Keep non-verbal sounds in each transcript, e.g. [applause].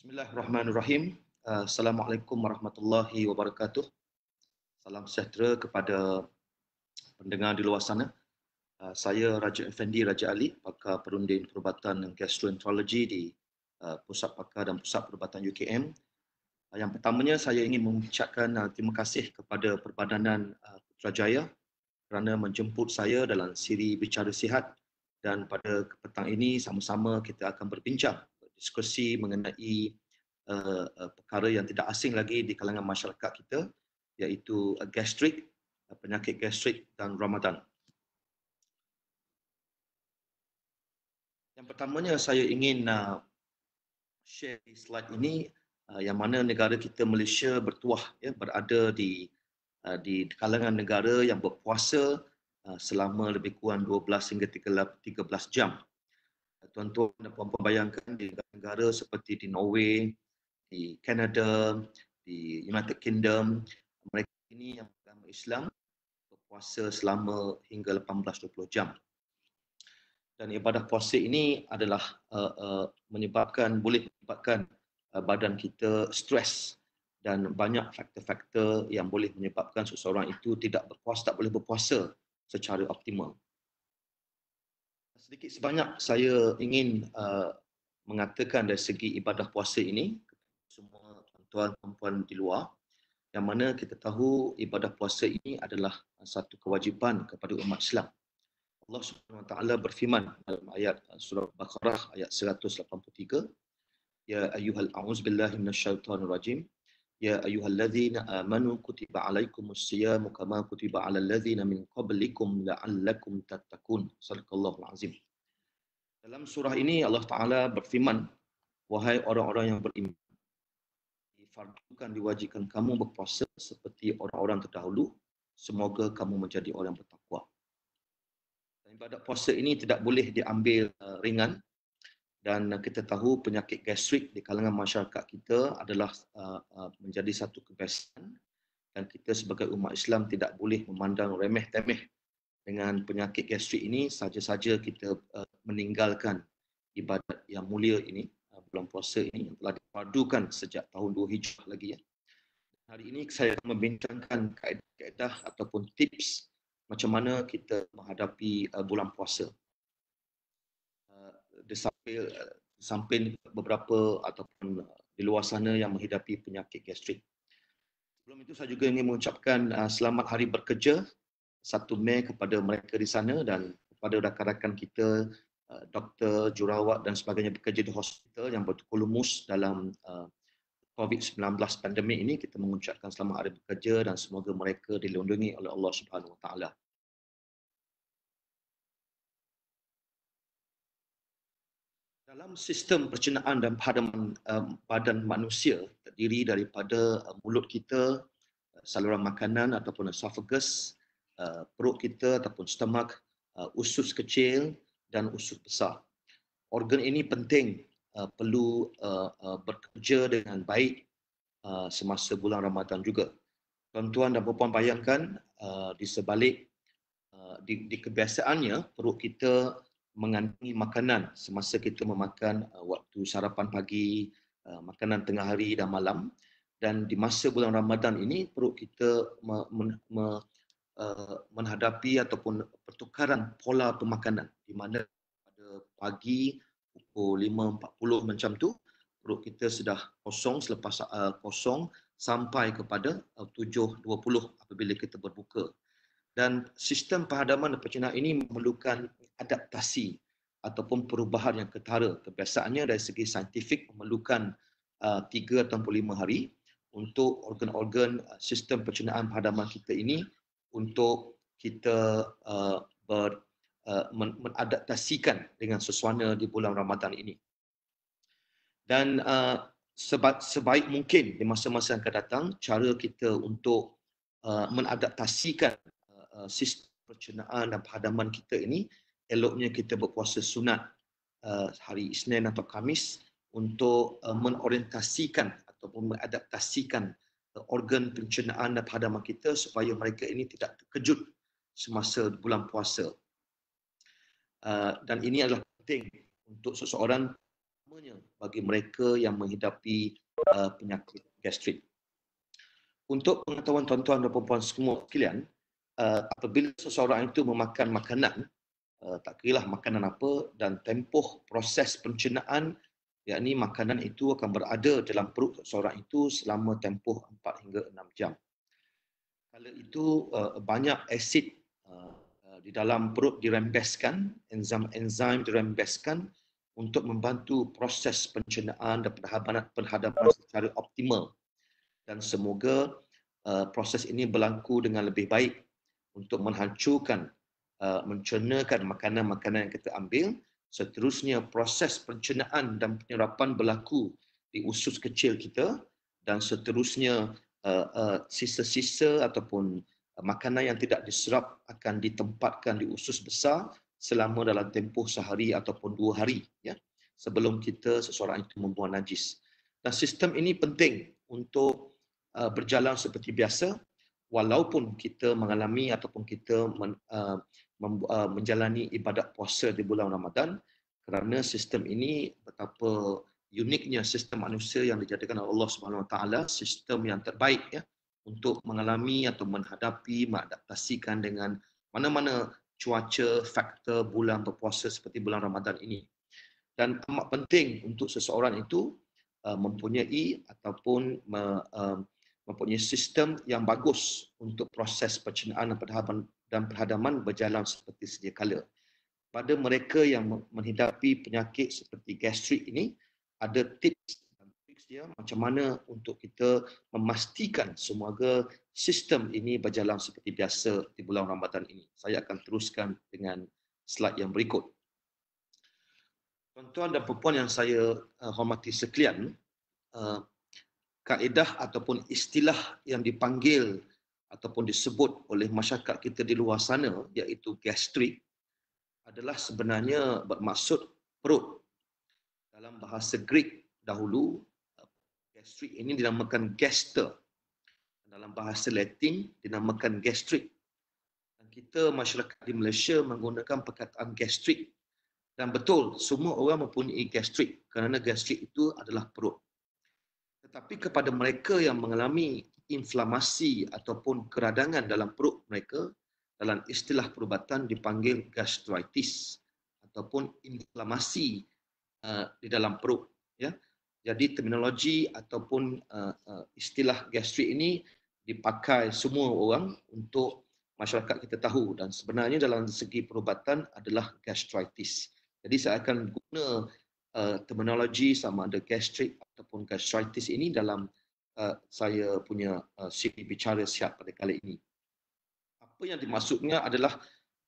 Bismillahirrahmanirrahim. Uh, Assalamualaikum warahmatullahi wabarakatuh. Salam sejahtera kepada pendengar di luar sana. Uh, saya Raja Effendi Raja Ali, pakar perunding perubatan dan gastroenterology di uh, Pusat Pakar dan Pusat Perubatan UKM. Yang pertamanya saya ingin mengucapkan terima kasih kepada Perbadanan Putrajaya kerana menjemput saya dalam siri Bicara Sihat dan pada petang ini sama-sama kita akan berbincang diskusi mengenai uh, uh, perkara yang tidak asing lagi di kalangan masyarakat kita iaitu uh, eh, gastrik uh, penyakit gastrik dan Ramadan. Yang pertamanya saya ingin uh, share slide ini uh, yang mana negara kita Malaysia bertuah ya berada di uh, di kalangan negara yang berpuasa uh, selama lebih kurang 12 hingga 13 jam tuan-tuan dan puan-puan bayangkan di negara seperti di Norway, di Canada, di United Kingdom, mereka ini yang beragama Islam berpuasa selama hingga 18-20 jam. Dan ibadah puasa ini adalah uh, uh, menyebabkan, boleh menyebabkan uh, badan kita stres dan banyak faktor-faktor yang boleh menyebabkan seseorang itu tidak berpuasa, tak boleh berpuasa secara optimal sedikit sebanyak saya ingin uh, mengatakan dari segi ibadah puasa ini semua tuan-tuan puan di luar yang mana kita tahu ibadah puasa ini adalah satu kewajipan kepada umat Islam. Allah Subhanahu Wa Taala berfirman dalam ayat uh, surah Baqarah ayat 183 ya ayyuhal a'uz billahi minasyaitonir rajim Ya ayuhal الذين amanu كتب عليكم الصيام كما كتب على الذين من قبلكم لعلكم تتقون صدق الله dalam surah ini Allah Taala berfirman wahai orang-orang yang beriman difardukan diwajibkan kamu berpuasa seperti orang-orang terdahulu semoga kamu menjadi orang bertakwa ibadat puasa ini tidak boleh diambil uh, ringan dan kita tahu penyakit gastrik di kalangan masyarakat kita adalah uh, uh, menjadi satu kebiasaan dan kita sebagai umat Islam tidak boleh memandang remeh temeh dengan penyakit gastrik ini saja-saja kita uh, meninggalkan ibadat yang mulia ini bulan puasa ini yang telah dipadukan sejak tahun 2 Hijrah lagi ya. Hari ini saya akan membincangkan kaedah-kaedah ataupun tips macam mana kita menghadapi bulan puasa di sampai di beberapa ataupun uh, di luar sana yang menghidapi penyakit gastrik. Sebelum itu saya juga ingin mengucapkan uh, selamat hari bekerja 1 Mei kepada mereka di sana dan kepada rakan-rakan kita uh, doktor jurawat dan sebagainya bekerja di hospital yang bertukar lumus dalam COVID-19 pandemik ini kita mengucapkan selamat hari bekerja dan semoga mereka dilindungi oleh Allah Subhanahu Wa Taala. Dalam sistem percenaan dan padaman um, badan manusia terdiri daripada uh, mulut kita, uh, saluran makanan ataupun esophagus, uh, perut kita ataupun stomach, uh, usus kecil dan usus besar. Organ ini penting uh, perlu uh, uh, bekerja dengan baik uh, semasa bulan Ramadan juga. Tuan-tuan dan puan-puan bayangkan uh, di sebalik uh, di, di kebiasaannya perut kita mengandungi makanan semasa kita memakan uh, waktu sarapan pagi, uh, makanan tengah hari dan malam. Dan di masa bulan Ramadan ini, perut kita uh, menghadapi ataupun pertukaran pola pemakanan. Di mana pada pagi pukul 5.40 macam tu, perut kita sudah kosong selepas kosong sampai kepada 7.20 apabila kita berbuka dan sistem pemadaman dan pencegahan ini memerlukan adaptasi ataupun perubahan yang ketara. Kebiasaannya dari segi saintifik memerlukan uh, tiga uh, atau lima hari untuk organ-organ uh, sistem pencegahan pemadaman kita ini untuk kita uh, ber, uh, men- menadaptasikan dengan sesuana di bulan Ramadan ini. Dan uh, seba- sebaik mungkin di masa-masa yang akan datang, cara kita untuk uh, menadaptasikan Uh, sistem percenaan dan padaman kita ini eloknya kita berpuasa sunat uh, hari Isnin atau Kamis untuk uh, menorientasikan ataupun mengadaptasikan uh, organ pencernaan dan padaman kita supaya mereka ini tidak terkejut semasa bulan puasa. Uh, dan ini adalah penting untuk seseorang namanya bagi mereka yang menghidapi uh, penyakit gastrik. Untuk pengetahuan tuan-tuan dan puan-puan semua kalian uh, apabila seseorang itu memakan makanan uh, tak kira lah makanan apa dan tempoh proses pencernaan yakni makanan itu akan berada dalam perut seseorang itu selama tempoh 4 hingga 6 jam kala itu uh, banyak asid uh, uh, di dalam perut dirembeskan enzim-enzim dirembeskan untuk membantu proses pencernaan dan penghadapan, penghadapan secara optimal dan semoga uh, proses ini berlaku dengan lebih baik untuk menghancurkan uh, mencernakan makanan-makanan yang kita ambil seterusnya proses pencernaan dan penyerapan berlaku di usus kecil kita dan seterusnya uh, uh, sisa-sisa ataupun uh, makanan yang tidak diserap akan ditempatkan di usus besar selama dalam tempoh sehari ataupun dua hari ya sebelum kita seseorang itu membuang najis dan sistem ini penting untuk uh, berjalan seperti biasa walaupun kita mengalami ataupun kita men, uh, mem, uh, menjalani ibadat puasa di bulan Ramadan kerana sistem ini betapa uniknya sistem manusia yang dijadikan oleh Allah Subhanahu Wa Taala sistem yang terbaik ya untuk mengalami atau menghadapi mengadaptasikan dengan mana-mana cuaca faktor bulan berpuasa seperti bulan Ramadan ini dan amat penting untuk seseorang itu uh, mempunyai ataupun me, uh, mempunyai sistem yang bagus untuk proses pencernaan dan perhadaman dan perhadaman berjalan seperti sedia kala. Pada mereka yang menghidapi penyakit seperti gastrik ini, ada tips dan tricks dia macam mana untuk kita memastikan semoga sistem ini berjalan seperti biasa di bulan Ramadan ini. Saya akan teruskan dengan slide yang berikut. Tuan-tuan dan perempuan yang saya eh, hormati sekalian, eh, kaedah ataupun istilah yang dipanggil ataupun disebut oleh masyarakat kita di luar sana iaitu gastrik adalah sebenarnya bermaksud perut. Dalam bahasa Greek dahulu, gastrik ini dinamakan gaster. Dalam bahasa Latin dinamakan gastrik. Dan kita masyarakat di Malaysia menggunakan perkataan gastrik dan betul semua orang mempunyai gastrik kerana gastrik itu adalah perut tetapi kepada mereka yang mengalami inflamasi ataupun keradangan dalam perut mereka dalam istilah perubatan dipanggil gastritis ataupun inflamasi uh, di dalam perut ya jadi terminologi ataupun uh, uh, istilah gastrik ini dipakai semua orang untuk masyarakat kita tahu dan sebenarnya dalam segi perubatan adalah gastritis jadi saya akan guna uh, terminologi sama ada gastric ataupun gastritis ini dalam uh, saya punya uh, eh, CV bicara siap pada kali ini. Apa yang dimaksudnya adalah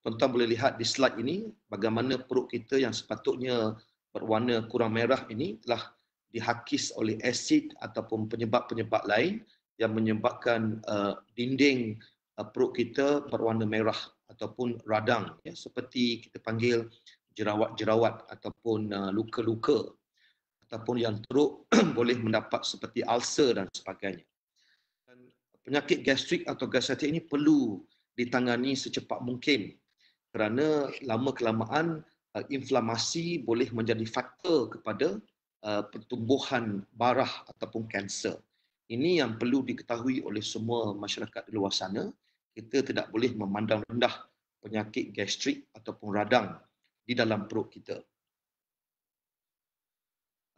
tuan-tuan boleh lihat di slide ini bagaimana perut kita yang sepatutnya berwarna kurang merah ini telah dihakis oleh asid ataupun penyebab-penyebab lain yang menyebabkan uh, dinding uh, perut kita berwarna merah ataupun radang ya seperti kita panggil jerawat-jerawat ataupun uh, luka-luka ataupun yang teruk [clears throat] boleh mendapat seperti ulcer dan sebagainya. Dan penyakit gastrik atau gastritis ini perlu ditangani secepat mungkin kerana lama kelamaan uh, inflamasi boleh menjadi faktor kepada uh, pertumbuhan barah ataupun kanser. Ini yang perlu diketahui oleh semua masyarakat di luar sana. Kita tidak boleh memandang rendah penyakit gastrik ataupun radang di dalam perut kita.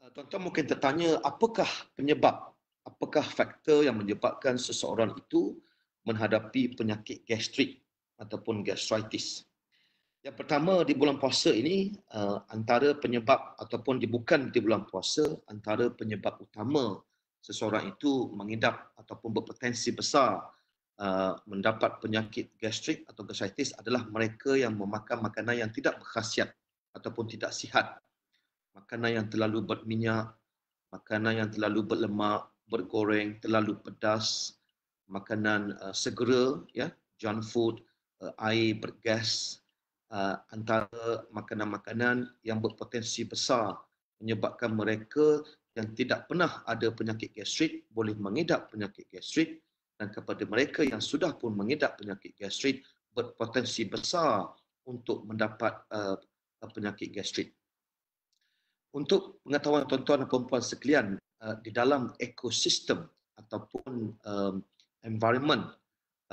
Ah, tuan-tuan mungkin tertanya apakah penyebab, apakah faktor yang menyebabkan seseorang itu menghadapi penyakit gastrik ataupun gastritis. Yang pertama di bulan puasa ini ah, antara penyebab ataupun bukan di bulan puasa antara penyebab utama seseorang itu mengidap ataupun berpotensi besar Uh, mendapat penyakit gastrik atau gastritis adalah mereka yang memakan makanan yang tidak berkhasiat ataupun tidak sihat. Makanan yang terlalu berminyak, makanan yang terlalu berlemak, bergoreng, terlalu pedas, makanan uh, segera, ya, junk food, uh, air bergas, uh, antara makanan-makanan yang berpotensi besar menyebabkan mereka yang tidak pernah ada penyakit gastrik boleh mengidap penyakit gastrik dan kepada mereka yang sudah pun mengidap penyakit gastrit berpotensi besar untuk mendapat uh, penyakit gastrit. Untuk pengetahuan tuan-tuan dan puan-puan sekalian uh, di dalam ekosistem ataupun um, environment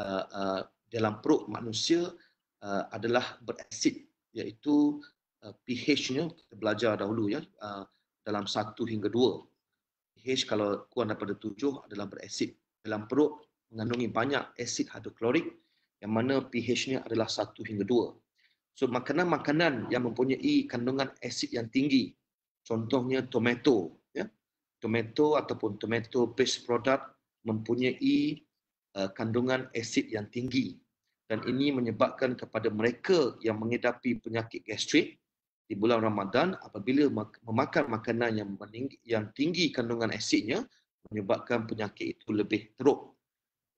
uh, uh, dalam perut manusia uh, adalah berasid iaitu uh, pH-nya kita belajar dahulu ya uh, dalam satu hingga dua. pH kalau kurang daripada tujuh adalah berasid. Dalam perut mengandungi banyak asid hidroklorik yang mana pH-nya adalah 1 hingga 2. So makanan-makanan yang mempunyai kandungan asid yang tinggi, contohnya tomato, ya. Tomato ataupun tomato based product mempunyai uh, kandungan asid yang tinggi dan ini menyebabkan kepada mereka yang menghadapi penyakit gastrik di bulan Ramadan apabila memakan makanan yang tinggi kandungan asidnya menyebabkan penyakit itu lebih teruk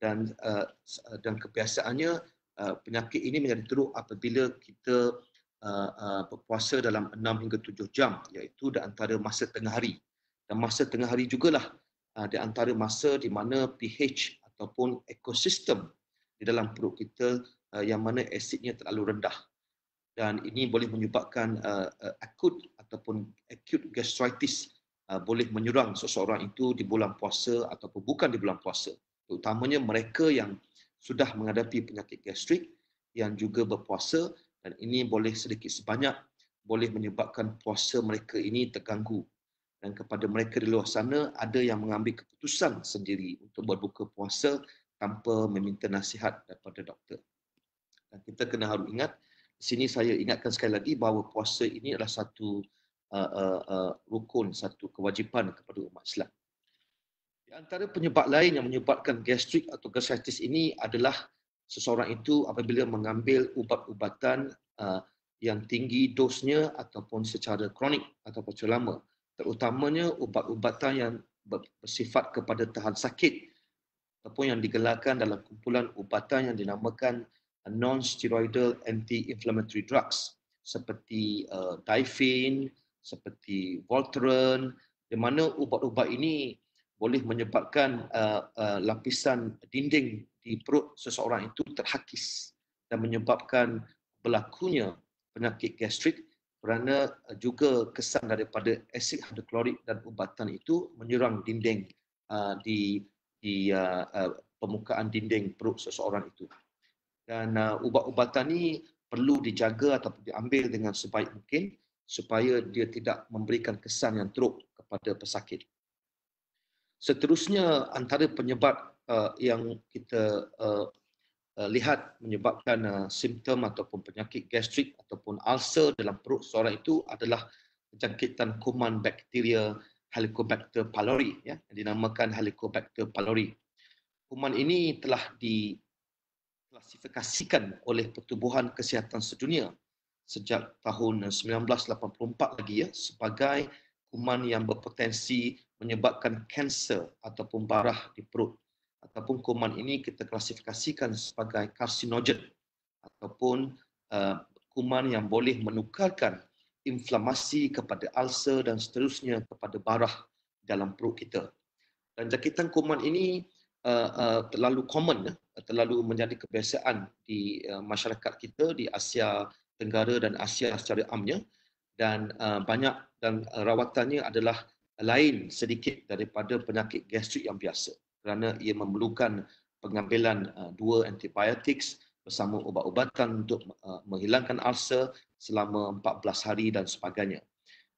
dan uh, uh, dan kebiasaannya uh, penyakit ini menjadi teruk apabila kita uh, uh, berpuasa dalam 6 hingga 7 jam iaitu di antara masa tengah hari dan masa tengah hari jugalah uh, di antara masa di mana pH ataupun ekosistem di dalam perut kita uh, yang mana asidnya terlalu rendah dan ini boleh menyebabkan uh, uh, akut ataupun acute gastritis uh, boleh menyerang seseorang itu di bulan puasa ataupun bukan di bulan puasa terutamanya mereka yang sudah menghadapi penyakit gastrik yang juga berpuasa dan ini boleh sedikit sebanyak boleh menyebabkan puasa mereka ini terganggu dan kepada mereka di luar sana ada yang mengambil keputusan sendiri untuk berbuka puasa tanpa meminta nasihat daripada doktor. Dan kita kena harus ingat di sini saya ingatkan sekali lagi bahawa puasa ini adalah satu uh, uh, uh, rukun satu kewajipan kepada umat Islam. Di antara penyebab lain yang menyebabkan gastrik atau gastritis ini adalah seseorang itu apabila mengambil ubat-ubatan uh, yang tinggi dosnya ataupun secara kronik ataupun secara lama. Terutamanya ubat-ubatan yang bersifat kepada tahan sakit ataupun yang digelarkan dalam kumpulan ubatan yang dinamakan uh, non-steroidal anti-inflammatory drugs seperti uh, Difin, seperti Voltaren di mana ubat-ubat ini boleh menyebabkan uh, uh, lapisan dinding di perut seseorang itu terhakis dan menyebabkan berlakunya penyakit gastrik kerana uh, juga kesan daripada asid hidroklorik dan ubatan itu menyerang dinding uh, di di uh, uh, permukaan dinding perut seseorang itu dan uh, ubat-ubatan ini perlu dijaga atau diambil dengan sebaik mungkin supaya dia tidak memberikan kesan yang teruk kepada pesakit. Seterusnya antara penyebab uh, yang kita uh, uh, lihat menyebabkan uh, simptom ataupun penyakit gastrik ataupun ulcer dalam perut seorang itu adalah penjangkitan kuman bakteria Helicobacter pylori ya yang dinamakan Helicobacter pylori. Kuman ini telah diklasifikasikan oleh Pertubuhan Kesihatan Sedunia sejak tahun 1984 lagi ya sebagai kuman yang berpotensi menyebabkan kanser ataupun barah di perut ataupun kuman ini kita klasifikasikan sebagai karsinogen ataupun uh, kuman yang boleh menukarkan inflamasi kepada ulcer dan seterusnya kepada barah dalam perut kita. Dan jangkitan kuman ini uh, uh, terlalu common, uh, terlalu menjadi kebiasaan di uh, masyarakat kita di Asia Tenggara dan Asia secara amnya dan uh, banyak dan uh, rawatannya adalah lain sedikit daripada penyakit gastrik yang biasa kerana ia memerlukan pengambilan uh, dua antibiotik bersama ubat-ubatan untuk uh, menghilangkan ulcer selama 14 hari dan sebagainya.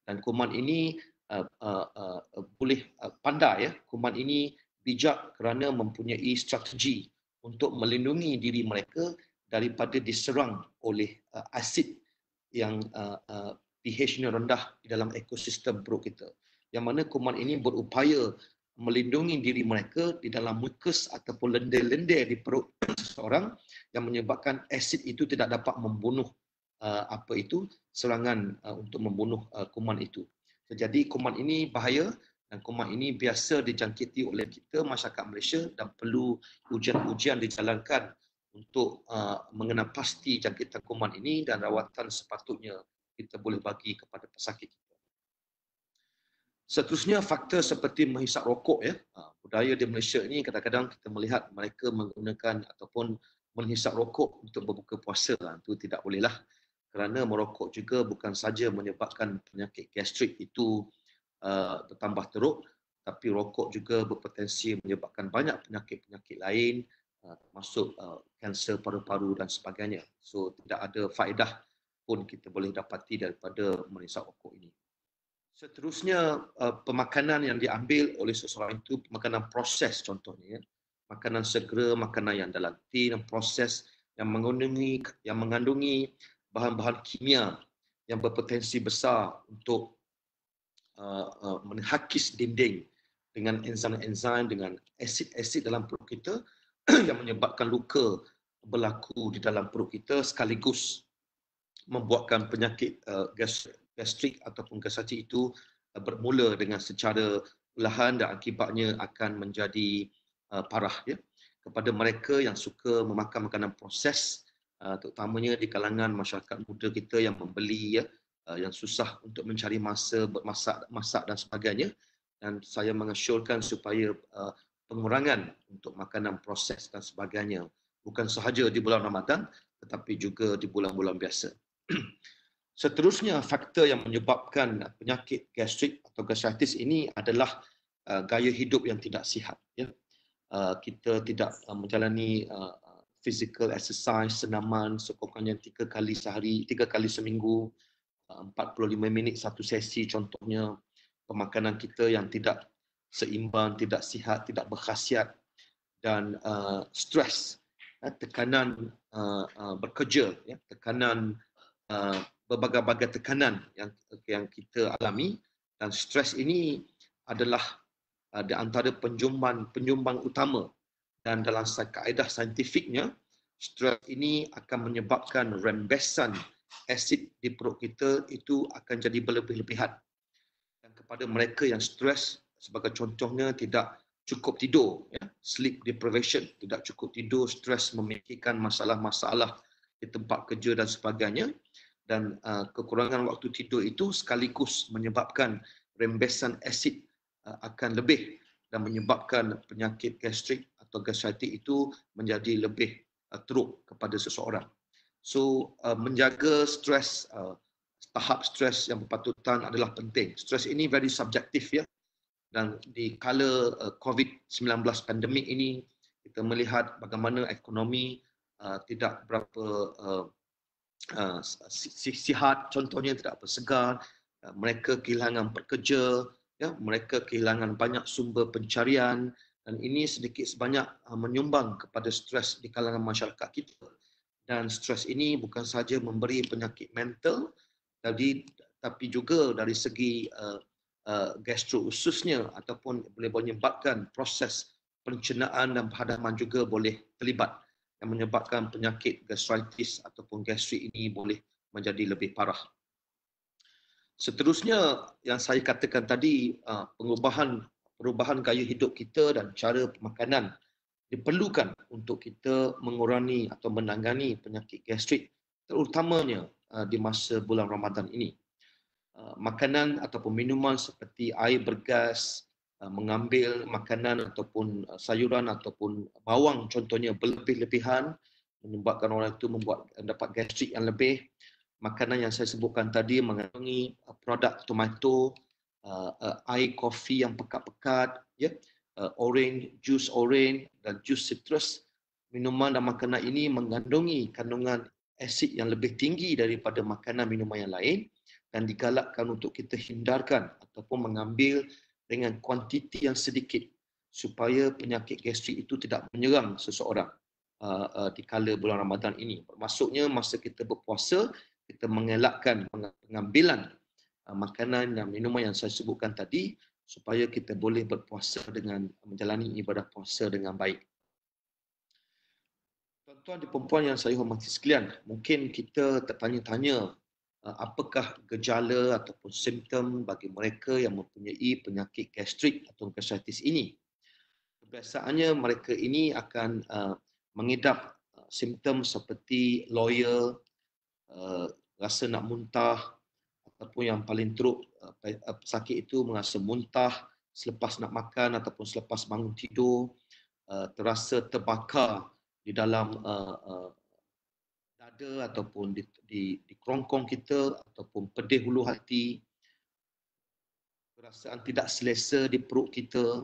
Dan kuman ini uh, uh, uh, boleh uh, pandai ya, kuman ini bijak kerana mempunyai strategi untuk melindungi diri mereka daripada diserang oleh uh, asid yang uh, uh, pH-nya rendah di dalam ekosistem perut kita yang mana kuman ini berupaya melindungi diri mereka di dalam mukus ataupun lendir-lendir di perut seseorang yang menyebabkan asid itu tidak dapat membunuh uh, apa itu serangan uh, untuk membunuh uh, kuman itu. Jadi kuman ini bahaya dan kuman ini biasa dijangkiti oleh kita masyarakat Malaysia dan perlu ujian-ujian dijalankan untuk uh, mengenal pasti jangkitan kuman ini dan rawatan sepatutnya kita boleh bagi kepada pesakit kita. Seterusnya faktor seperti menghisap rokok ya. Ha, budaya di Malaysia ini kadang-kadang kita melihat mereka menggunakan ataupun menghisap rokok untuk berbuka puasa. Lah. Itu tidak bolehlah. Kerana merokok juga bukan saja menyebabkan penyakit gastrik itu uh, bertambah teruk tapi rokok juga berpotensi menyebabkan banyak penyakit-penyakit lain e, termasuk e, kanser paru-paru dan sebagainya. So tidak ada faedah pun kita boleh dapati daripada menghisap rokok ini. Seterusnya uh, pemakanan yang diambil oleh seseorang itu makanan proses contohnya ya. makanan segera makanan yang dalam tin dan proses yang mengandungi yang mengandungi bahan-bahan kimia yang berpotensi besar untuk uh, uh, menghakis dinding dengan enzim-enzim dengan asid-asid dalam perut kita [clears throat] yang menyebabkan luka berlaku di dalam perut kita sekaligus membuatkan penyakit uh, gastrik gastrik ataupun gastasi itu uh, bermula dengan secara perlahan dan akibatnya akan menjadi uh, parah ya kepada mereka yang suka memakan makanan proses uh, terutamanya di kalangan masyarakat muda kita yang membeli ya yang susah untuk mencari masa bermasak masak dan sebagainya dan saya mengesyorkan supaya pengurangan untuk makanan proses dan sebagainya bukan sahaja di bulan Ramadan tetapi juga di bulan-bulan biasa [clears throat] Seterusnya faktor yang menyebabkan penyakit gastrik atau gastritis ini adalah uh, gaya hidup yang tidak sihat ya. uh, kita tidak uh, menjalani physical exercise senaman sekurang yang tiga kali sehari, tiga kali seminggu, uh, 45 minit satu sesi contohnya pemakanan kita yang tidak seimbang, tidak sihat, tidak berkhasiat dan stres, ya. tekanan berkerja, ya. tekanan berbagai-bagai tekanan yang yang kita alami dan stres ini adalah uh, di antara penyumbang penyumbang utama dan dalam kaedah saintifiknya stres ini akan menyebabkan rembesan asid di perut kita itu akan jadi berlebih-lebihan dan kepada mereka yang stres sebagai contohnya tidak cukup tidur ya sleep deprivation tidak cukup tidur stres memikirkan masalah-masalah di tempat kerja dan sebagainya dan uh, kekurangan waktu tidur itu sekaligus menyebabkan rembesan asid uh, akan lebih dan menyebabkan penyakit gastrik atau gastritis itu menjadi lebih uh, teruk kepada seseorang. So uh, menjaga stres uh, tahap stres yang berpatutan adalah penting. Stres ini very subjektif ya. Dan di kala uh, COVID-19 pandemik ini kita melihat bagaimana ekonomi uh, tidak berapa uh, uh, sihat contohnya tidak bersegar uh, ah, mereka kehilangan pekerja ya mereka kehilangan banyak sumber pencarian dan ini sedikit sebanyak uh, menyumbang kepada stres di kalangan masyarakat kita dan stres ini bukan saja memberi penyakit mental tapi tapi juga dari segi uh, Uh, gastro ususnya ataupun boleh menyebabkan proses pencernaan dan perhadaman juga boleh terlibat yang menyebabkan penyakit gastritis ataupun gastrik ini boleh menjadi lebih parah. Seterusnya yang saya katakan tadi ah, pengubahan perubahan gaya hidup kita dan cara pemakanan diperlukan untuk kita mengurangi atau menangani penyakit gastrik terutamanya ah, di masa bulan Ramadan ini. Ah, makanan atau minuman seperti air bergas, Uh, mengambil makanan ataupun uh, sayuran ataupun bawang contohnya berlebih-lebihan menyebabkan orang itu membuat uh, dapat gastrik yang lebih makanan yang saya sebutkan tadi mengandungi produk tomato air kopi yang pekat-pekat ya orange jus orange dan jus citrus minuman dan makanan ini mengandungi kandungan asid yang lebih tinggi daripada makanan minuman yang lain dan digalakkan untuk kita hindarkan ataupun mengambil dengan kuantiti yang sedikit supaya penyakit gastrik itu tidak menyerang seseorang uh, uh, di kala bulan Ramadan ini. Maksudnya masa kita berpuasa, kita mengelakkan pengambilan uh, makanan dan minuman yang saya sebutkan tadi supaya kita boleh berpuasa dengan menjalani ibadah puasa dengan baik. Tuan-tuan dan perempuan yang saya hormati sekalian, mungkin kita tertanya-tanya Eh, apakah gejala ataupun simptom bagi mereka yang mempunyai penyakit gastrik atau gastritis ini. Kebiasaannya mereka ini akan eh, mengidap eh, simptom seperti loyal, rasa nak muntah ataupun yang paling teruk sakit itu merasa muntah selepas nak makan ataupun selepas bangun tidur terasa terbakar di dalam dada ataupun di, di, di kerongkong kita ataupun pedih hulu hati, perasaan tidak selesa di perut kita,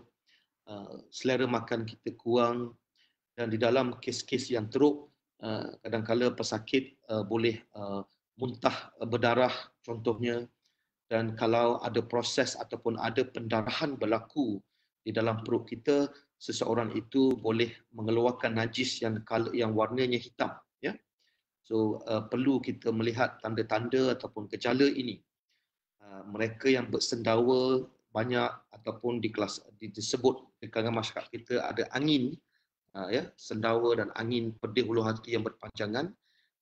uh, selera makan kita kurang dan di dalam kes-kes yang teruk, uh, kadang-kala pesakit uh, boleh uh, muntah berdarah contohnya dan kalau ada proses ataupun ada pendarahan berlaku di dalam perut kita, seseorang itu boleh mengeluarkan najis yang yang warnanya hitam So uh, perlu kita melihat tanda-tanda ataupun gejala ini. Uh, mereka yang bersendawa banyak ataupun di kelas di disebut di kalangan masyarakat kita ada angin uh, ya sendawa dan angin pedih ulu hati yang berpanjangan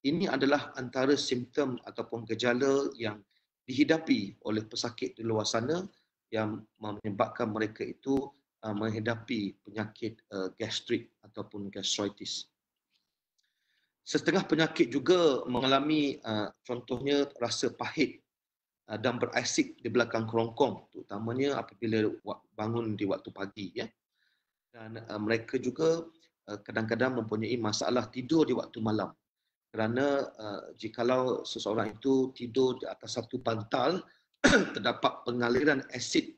ini adalah antara simptom ataupun gejala yang dihidapi oleh pesakit di luar sana yang menyebabkan mereka itu uh, menghidapi penyakit uh, gastrik ataupun gastritis. Setengah penyakit juga mengalami uh, contohnya rasa pahit uh, dan berasik di belakang kerongkong terutamanya apabila bangun di waktu pagi ya. Dan uh, mereka juga kadang-kadang mempunyai masalah tidur di waktu malam. Kerana jikalau seseorang itu tidur di atas satu bantal [clears throat] terdapat pengaliran asid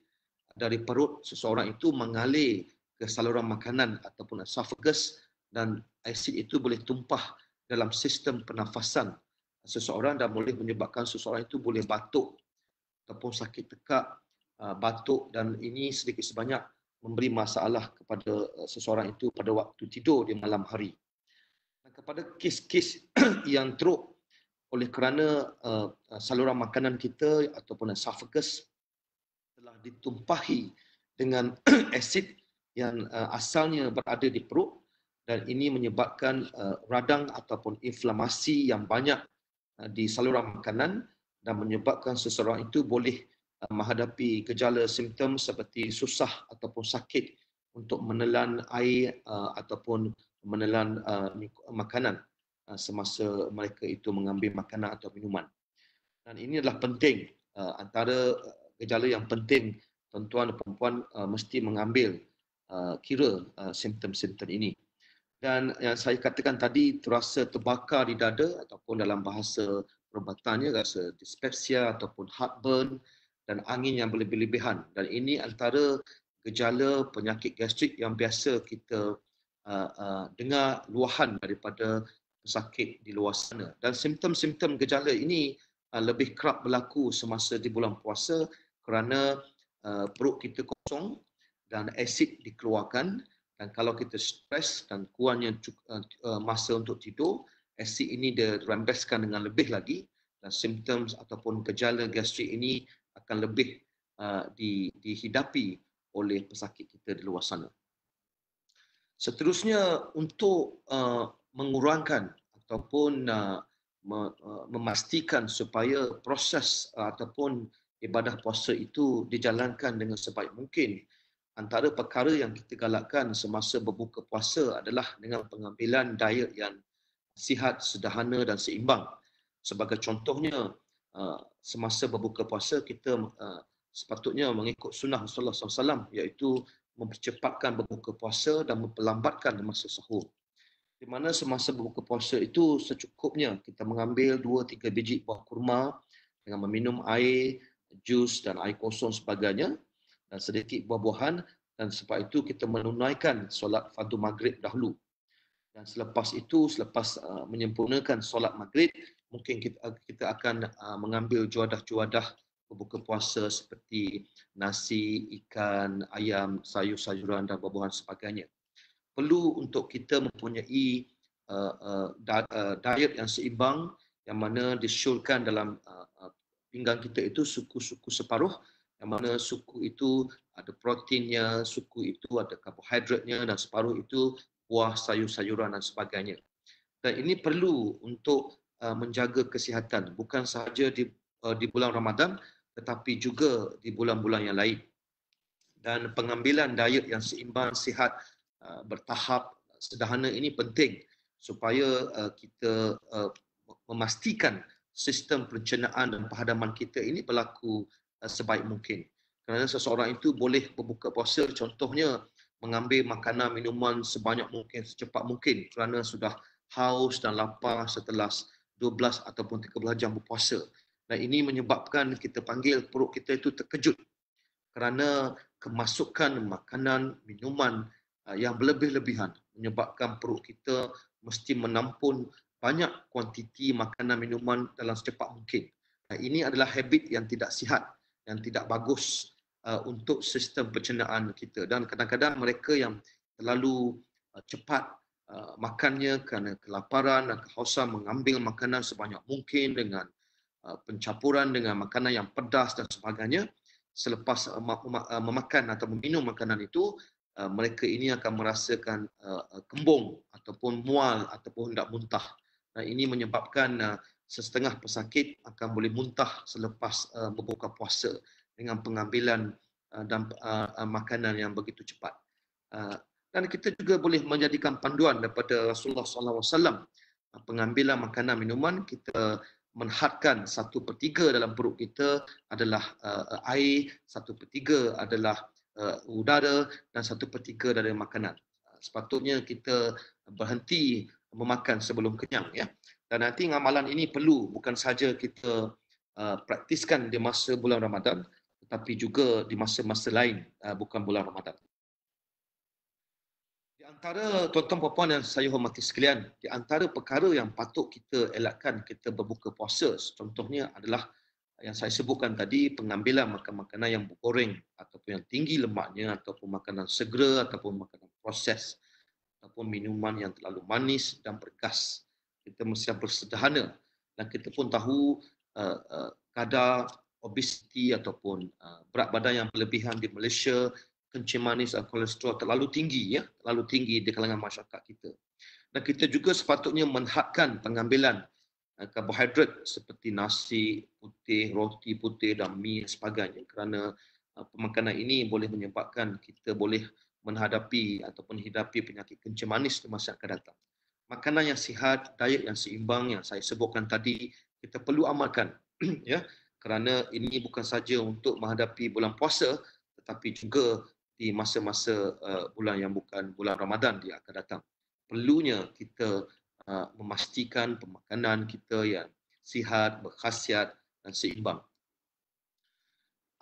dari perut seseorang itu mengalir ke saluran makanan ataupun esophagus dan asid itu boleh tumpah dalam sistem pernafasan seseorang dan boleh menyebabkan seseorang itu boleh batuk ataupun sakit tekak, ah, batuk dan ini sedikit sebanyak memberi masalah kepada eh, seseorang itu pada waktu tidur di malam hari. Dan kepada kes-kes [clears throat] yang teruk oleh kerana eh, eh, saluran makanan kita ataupun esophagus telah ditumpahi dengan [clears throat] asid yang asalnya berada di perut dan ini menyebabkan eh, radang ataupun inflamasi yang banyak eh, di saluran makanan dan menyebabkan seseorang itu boleh eh, menghadapi gejala simptom seperti susah ataupun sakit untuk menelan air ataupun menelan makanan semasa mereka itu mengambil makanan atau minuman. Dan ini adalah penting antara gejala yang penting tuan-tuan dan puan-puan mesti mengambil kira simptom-simptom ini dan yang saya katakan tadi terasa terbakar di dada ataupun dalam bahasa perubatannya rasa dispepsia ataupun heartburn dan angin yang berlebihan dan ini antara gejala penyakit gastrik yang biasa kita uh, uh, dengar luahan daripada pesakit di luar sana dan simptom-simptom gejala ini uh, lebih kerap berlaku semasa di bulan puasa kerana uh, perut kita kosong dan asid dikeluarkan dan kalau kita stres dan kurangnya eh, eh, masa untuk tidur, asid ini dirembeskan dengan lebih lagi dan simptom ataupun gejala gastrik ini akan lebih uh, di, dihidapi oleh pesakit kita di luar sana. Seterusnya, untuk uh, mengurangkan ataupun uh, memastikan supaya proses uh, ataupun ibadah puasa itu dijalankan dengan sebaik mungkin, antara perkara yang kita galakkan semasa berbuka puasa adalah dengan pengambilan diet yang sihat, sederhana dan seimbang. Sebagai contohnya, uh, semasa berbuka puasa kita uh, sepatutnya mengikut sunnah Rasulullah SAW iaitu mempercepatkan berbuka puasa dan memperlambatkan masa sahur. Di mana semasa berbuka puasa itu secukupnya kita mengambil 2-3 biji buah kurma dengan meminum air, jus dan air kosong sebagainya dan sedikit buah-buahan dan sebab itu kita menunaikan solat fardu maghrib dahulu. Dan selepas itu, selepas uh, menyempurnakan solat maghrib, mungkin kita, uh, kita akan uh, mengambil juadah-juadah berbuka puasa seperti nasi, ikan, ayam, sayur-sayuran dan buah-buahan sebagainya. Perlu untuk kita mempunyai uh, uh, uh diet yang seimbang yang mana disyorkan dalam uh, uh, pinggang kita itu suku-suku separuh yang mana suku itu ada proteinnya, suku itu ada karbohidratnya dan separuh itu buah, sayur-sayuran dan sebagainya. Dan ini perlu untuk uh, menjaga kesihatan bukan sahaja di uh, di bulan Ramadan tetapi juga di bulan-bulan yang lain. Dan pengambilan diet yang seimbang, sihat, uh, bertahap, sederhana ini penting supaya kita memastikan sistem pencernaan dan pahadaman kita ini berlaku sebaik mungkin. Kerana seseorang itu boleh membuka puasa contohnya mengambil makanan minuman sebanyak mungkin secepat mungkin kerana sudah haus dan lapar setelah 12 ataupun 13 jam berpuasa. Dan ini menyebabkan kita panggil perut kita itu terkejut kerana kemasukan makanan minuman uh, yang berlebih-lebihan menyebabkan perut kita mesti menampung banyak kuantiti makanan minuman dalam secepat mungkin. ini adalah habit yang tidak sihat yang tidak bagus uh, untuk sistem pencernaan kita dan kadang-kadang mereka yang terlalu uh, cepat uh, makannya kerana kelaparan dan kehausan mengambil makanan sebanyak mungkin dengan uh, pencampuran dengan makanan yang pedas dan sebagainya selepas uh, uh, memakan atau meminum makanan itu uh, mereka ini akan merasakan kembung ataupun mual ataupun tidak muntah dan ini menyebabkan sesetengah pesakit akan boleh muntah selepas uh, berbuka puasa dengan pengambilan uh, dan uh, uh, makanan yang begitu cepat. Uh, dan kita juga boleh menjadikan panduan daripada Rasulullah SAW uh, pengambilan makanan minuman kita menhadkan satu per tiga dalam perut kita adalah uh, uh, air, satu per tiga adalah uh, udara dan satu per tiga dari makanan. Uh, sepatutnya kita berhenti memakan sebelum kenyang. Ya dan nanti amalan ini perlu bukan saja kita uh, praktiskan di masa bulan Ramadan tetapi juga di masa-masa lain uh, bukan bulan Ramadan. Di antara tuan-tuan puan-puan yang saya hormati sekalian, di antara perkara yang patut kita elakkan kita berbuka puasa contohnya adalah yang saya sebutkan tadi pengambilan makanan-makanan yang goreng ataupun yang tinggi lemaknya ataupun makanan segera ataupun makanan proses ataupun minuman yang terlalu manis dan bergas kita mesti yang bersederhana dan kita pun tahu uh, uh, kadar obesiti ataupun uh, berat badan yang berlebihan di Malaysia kencing manis atau kolesterol terlalu tinggi ya terlalu tinggi di kalangan masyarakat kita dan kita juga sepatutnya menhadkan pengambilan karbohidrat seperti nasi putih, roti putih dan mi dan sebagainya kerana pemakanan ini boleh menyebabkan kita boleh menghadapi ataupun hidapi penyakit kencing manis di masa akan datang makanan yang sihat, diet yang seimbang yang saya sebutkan tadi kita perlu amalkan [clears throat] ya kerana ini bukan saja untuk menghadapi bulan puasa tetapi juga di masa-masa uh, bulan yang bukan bulan Ramadan dia akan datang. Perlunya kita uh, memastikan pemakanan kita yang sihat, berkhasiat dan seimbang.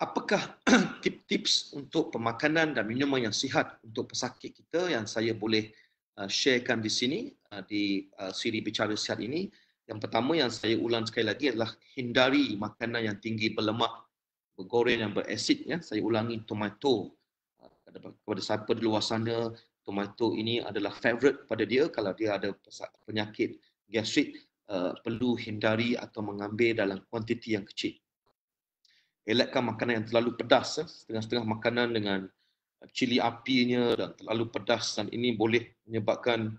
Apakah [clears throat] tips-tips untuk pemakanan dan minuman yang sihat untuk pesakit kita yang saya boleh Uh, sharekan di sini uh, di uh, siri bicara sihat ini. Yang pertama yang saya ulang sekali lagi adalah hindari makanan yang tinggi berlemak, bergoreng yang berasid ya. Saya ulangi tomato kepada siapa di luar sana tomato ini adalah favorite pada dia kalau dia ada penyakit gastrik perlu hindari atau mengambil dalam kuantiti yang kecil. Elakkan makanan yang terlalu pedas ya. setengah-setengah makanan dengan cili apinya dan terlalu pedas dan ini boleh menyebabkan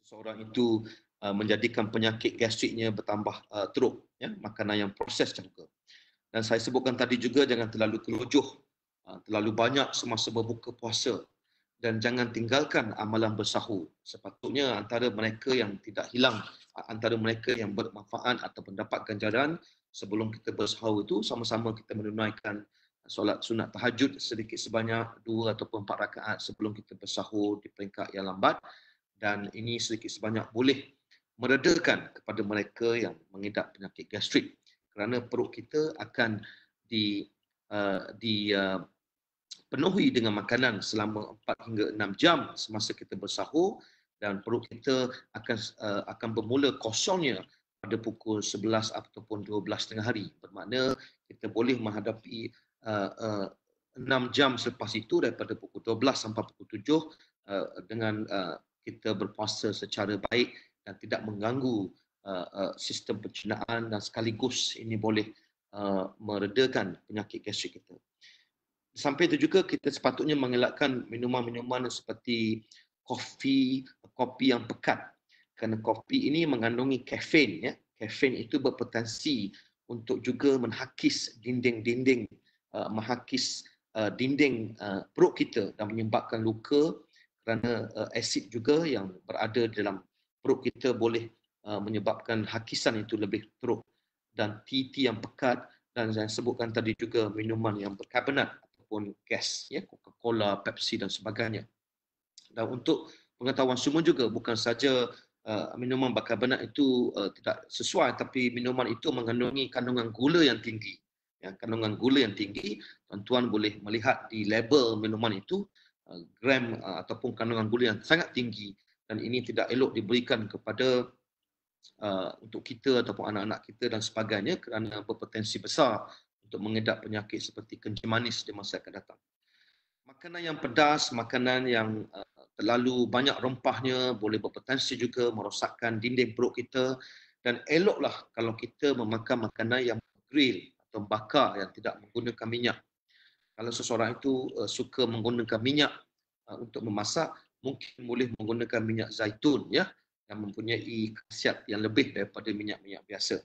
seseorang itu uh, menjadikan penyakit gastriknya bertambah uh, teruk ya makanan yang proses juga. Dan saya sebutkan tadi juga jangan terlalu kelojoh uh, terlalu banyak semasa berbuka puasa dan jangan tinggalkan amalan bersahur. Sepatutnya antara mereka yang tidak hilang antara mereka yang bermanfaat atau mendapatkan ganjaran sebelum kita bersahur itu sama-sama kita menunaikan solat sunat tahajud sedikit sebanyak dua ataupun empat rakaat sebelum kita bersahur di peringkat yang lambat dan ini sedikit sebanyak boleh meredakan kepada mereka yang mengidap penyakit gastrik kerana perut kita akan di uh, di uh, penuhi dengan makanan selama 4 hingga 6 jam semasa kita bersahur dan perut kita akan uh, akan bermula kosongnya pada pukul 11 ataupun 12 tengah hari bermakna kita boleh menghadapi uh, eh, 6 eh, jam selepas itu daripada pukul 12 sampai pukul 7 uh, eh, dengan uh, kita berpuasa secara baik dan tidak mengganggu uh, uh, sistem pencernaan dan sekaligus ini boleh uh, meredakan penyakit gastrik kita. Sampai itu juga kita sepatutnya mengelakkan minuman-minuman seperti kopi, kopi yang pekat. Kerana kopi ini mengandungi kafein ya. Kafein itu berpotensi untuk juga menghakis dinding-dinding uh, menghakis uh, dinding uh, perut kita dan menyebabkan luka kerana uh, asid juga yang berada dalam perut kita boleh uh, menyebabkan hakisan itu lebih teruk dan titi yang pekat dan saya sebutkan tadi juga minuman yang berkarbonat ataupun gas ya Coca-Cola, Pepsi dan sebagainya. Dan untuk pengetahuan semua juga bukan saja uh, minuman berkarbonat itu uh, tidak sesuai tapi minuman itu mengandungi kandungan gula yang tinggi ya, kandungan gula yang tinggi tuan-tuan boleh melihat di label minuman itu uh, gram uh, ataupun kandungan gula yang sangat tinggi dan ini tidak elok diberikan kepada uh, untuk kita ataupun anak-anak kita dan sebagainya kerana berpotensi besar untuk mengedap penyakit seperti kencing manis di masa akan datang. Makanan yang pedas, makanan yang uh, terlalu banyak rempahnya boleh berpotensi juga merosakkan dinding perut kita dan eloklah kalau kita memakan makanan yang grill terbakar yang tidak menggunakan minyak. Kalau seseorang itu uh, suka menggunakan minyak uh, untuk memasak, mungkin boleh menggunakan minyak zaitun ya yang mempunyai khasiat yang lebih daripada minyak-minyak biasa.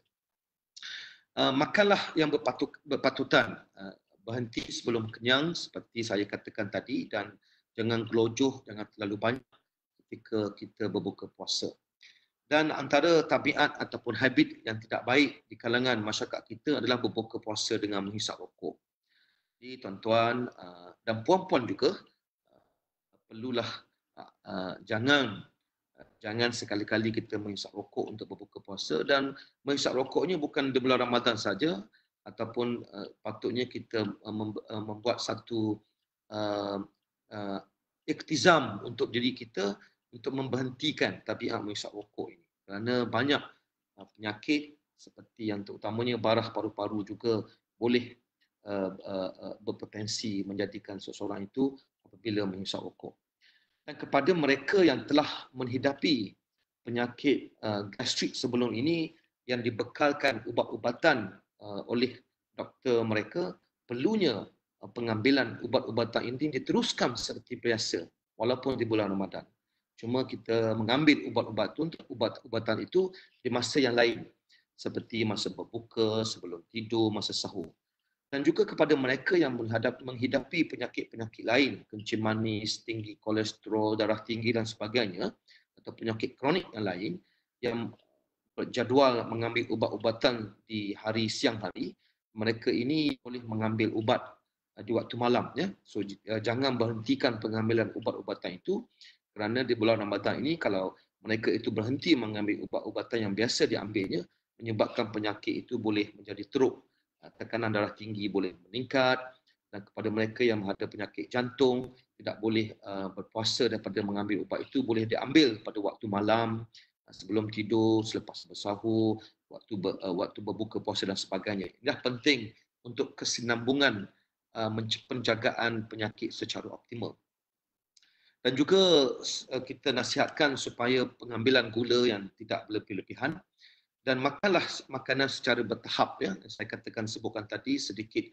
Uh, makanlah yang berpatut, berpatutan. Uh, berhenti sebelum kenyang seperti saya katakan tadi dan jangan gelojoh, jangan terlalu banyak ketika kita berbuka puasa. Dan antara tabiat ataupun habit yang tidak baik di kalangan masyarakat kita adalah berbuka puasa dengan menghisap rokok. Jadi tuan-tuan ah, dan puan-puan juga ah, perlulah ah, jangan jangan sekali-kali kita menghisap rokok untuk berbuka puasa dan menghisap rokoknya bukan di bulan Ramadan saja ataupun patutnya kita membuat satu iktizam untuk diri kita untuk memberhentikan tabiat menghisap rokok ini kerana banyak uh, penyakit seperti yang terutamanya barah paru-paru juga boleh uh, uh, berpotensi menjadikan seseorang itu apabila menghisap rokok. Dan kepada mereka yang telah menghidapi penyakit gastrik sebelum ini yang dibekalkan ubat-ubatan oleh doktor mereka, perlunya pengambilan ubat-ubatan ini diteruskan seperti biasa walaupun di bulan Ramadan cuma kita mengambil ubat-ubat itu untuk ubat-ubatan itu di masa yang lain seperti masa berbuka, sebelum tidur, masa sahur. Dan juga kepada mereka yang menghadap, menghidapi penyakit-penyakit lain, kencing manis, tinggi kolesterol, darah tinggi dan sebagainya, atau penyakit kronik yang lain, yang berjadual mengambil ubat-ubatan di hari siang hari, mereka ini boleh mengambil ubat uh, di waktu malam. Ya. So, uh, jangan berhentikan pengambilan ubat-ubatan itu kerana di bulan Ramadan ini kalau mereka itu berhenti mengambil ubat-ubatan yang biasa diambilnya menyebabkan penyakit itu boleh menjadi teruk ha, tekanan darah tinggi boleh meningkat dan kepada mereka yang ada penyakit jantung tidak boleh uh, berpuasa daripada mengambil ubat itu boleh diambil pada waktu malam ha, sebelum tidur selepas bersahur waktu ber, waktu berbuka puasa dan sebagainya inilah penting untuk kesinambungan uh, penjagaan penyakit secara optimal dan juga eh, kita nasihatkan supaya pengambilan gula yang tidak berlebih-lebihan dan makanlah makanan secara bertahap ya saya katakan sebutkan tadi sedikit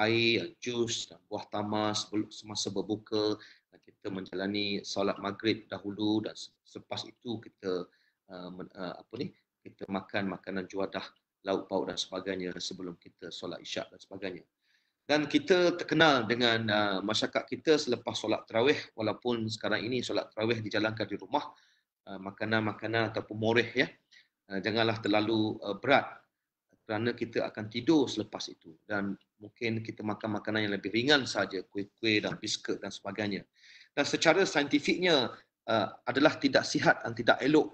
air jus dan buah tamar sebelum semasa berbuka kita menjalani solat maghrib dahulu dan selepas itu kita eh, eh, apa ni kita makan makanan juadah lauk pauk dan sebagainya sebelum kita solat isyak dan sebagainya dan kita terkenal dengan uh, masyarakat kita selepas solat terawih walaupun sekarang ini solat terawih dijalankan di rumah uh, makanan-makanan ataupun moreh ya. Uh, janganlah terlalu uh, berat kerana kita akan tidur selepas itu dan mungkin kita makan makanan yang lebih ringan saja kuih-kuih dan biskut dan sebagainya. Dan secara saintifiknya uh, adalah tidak sihat dan tidak elok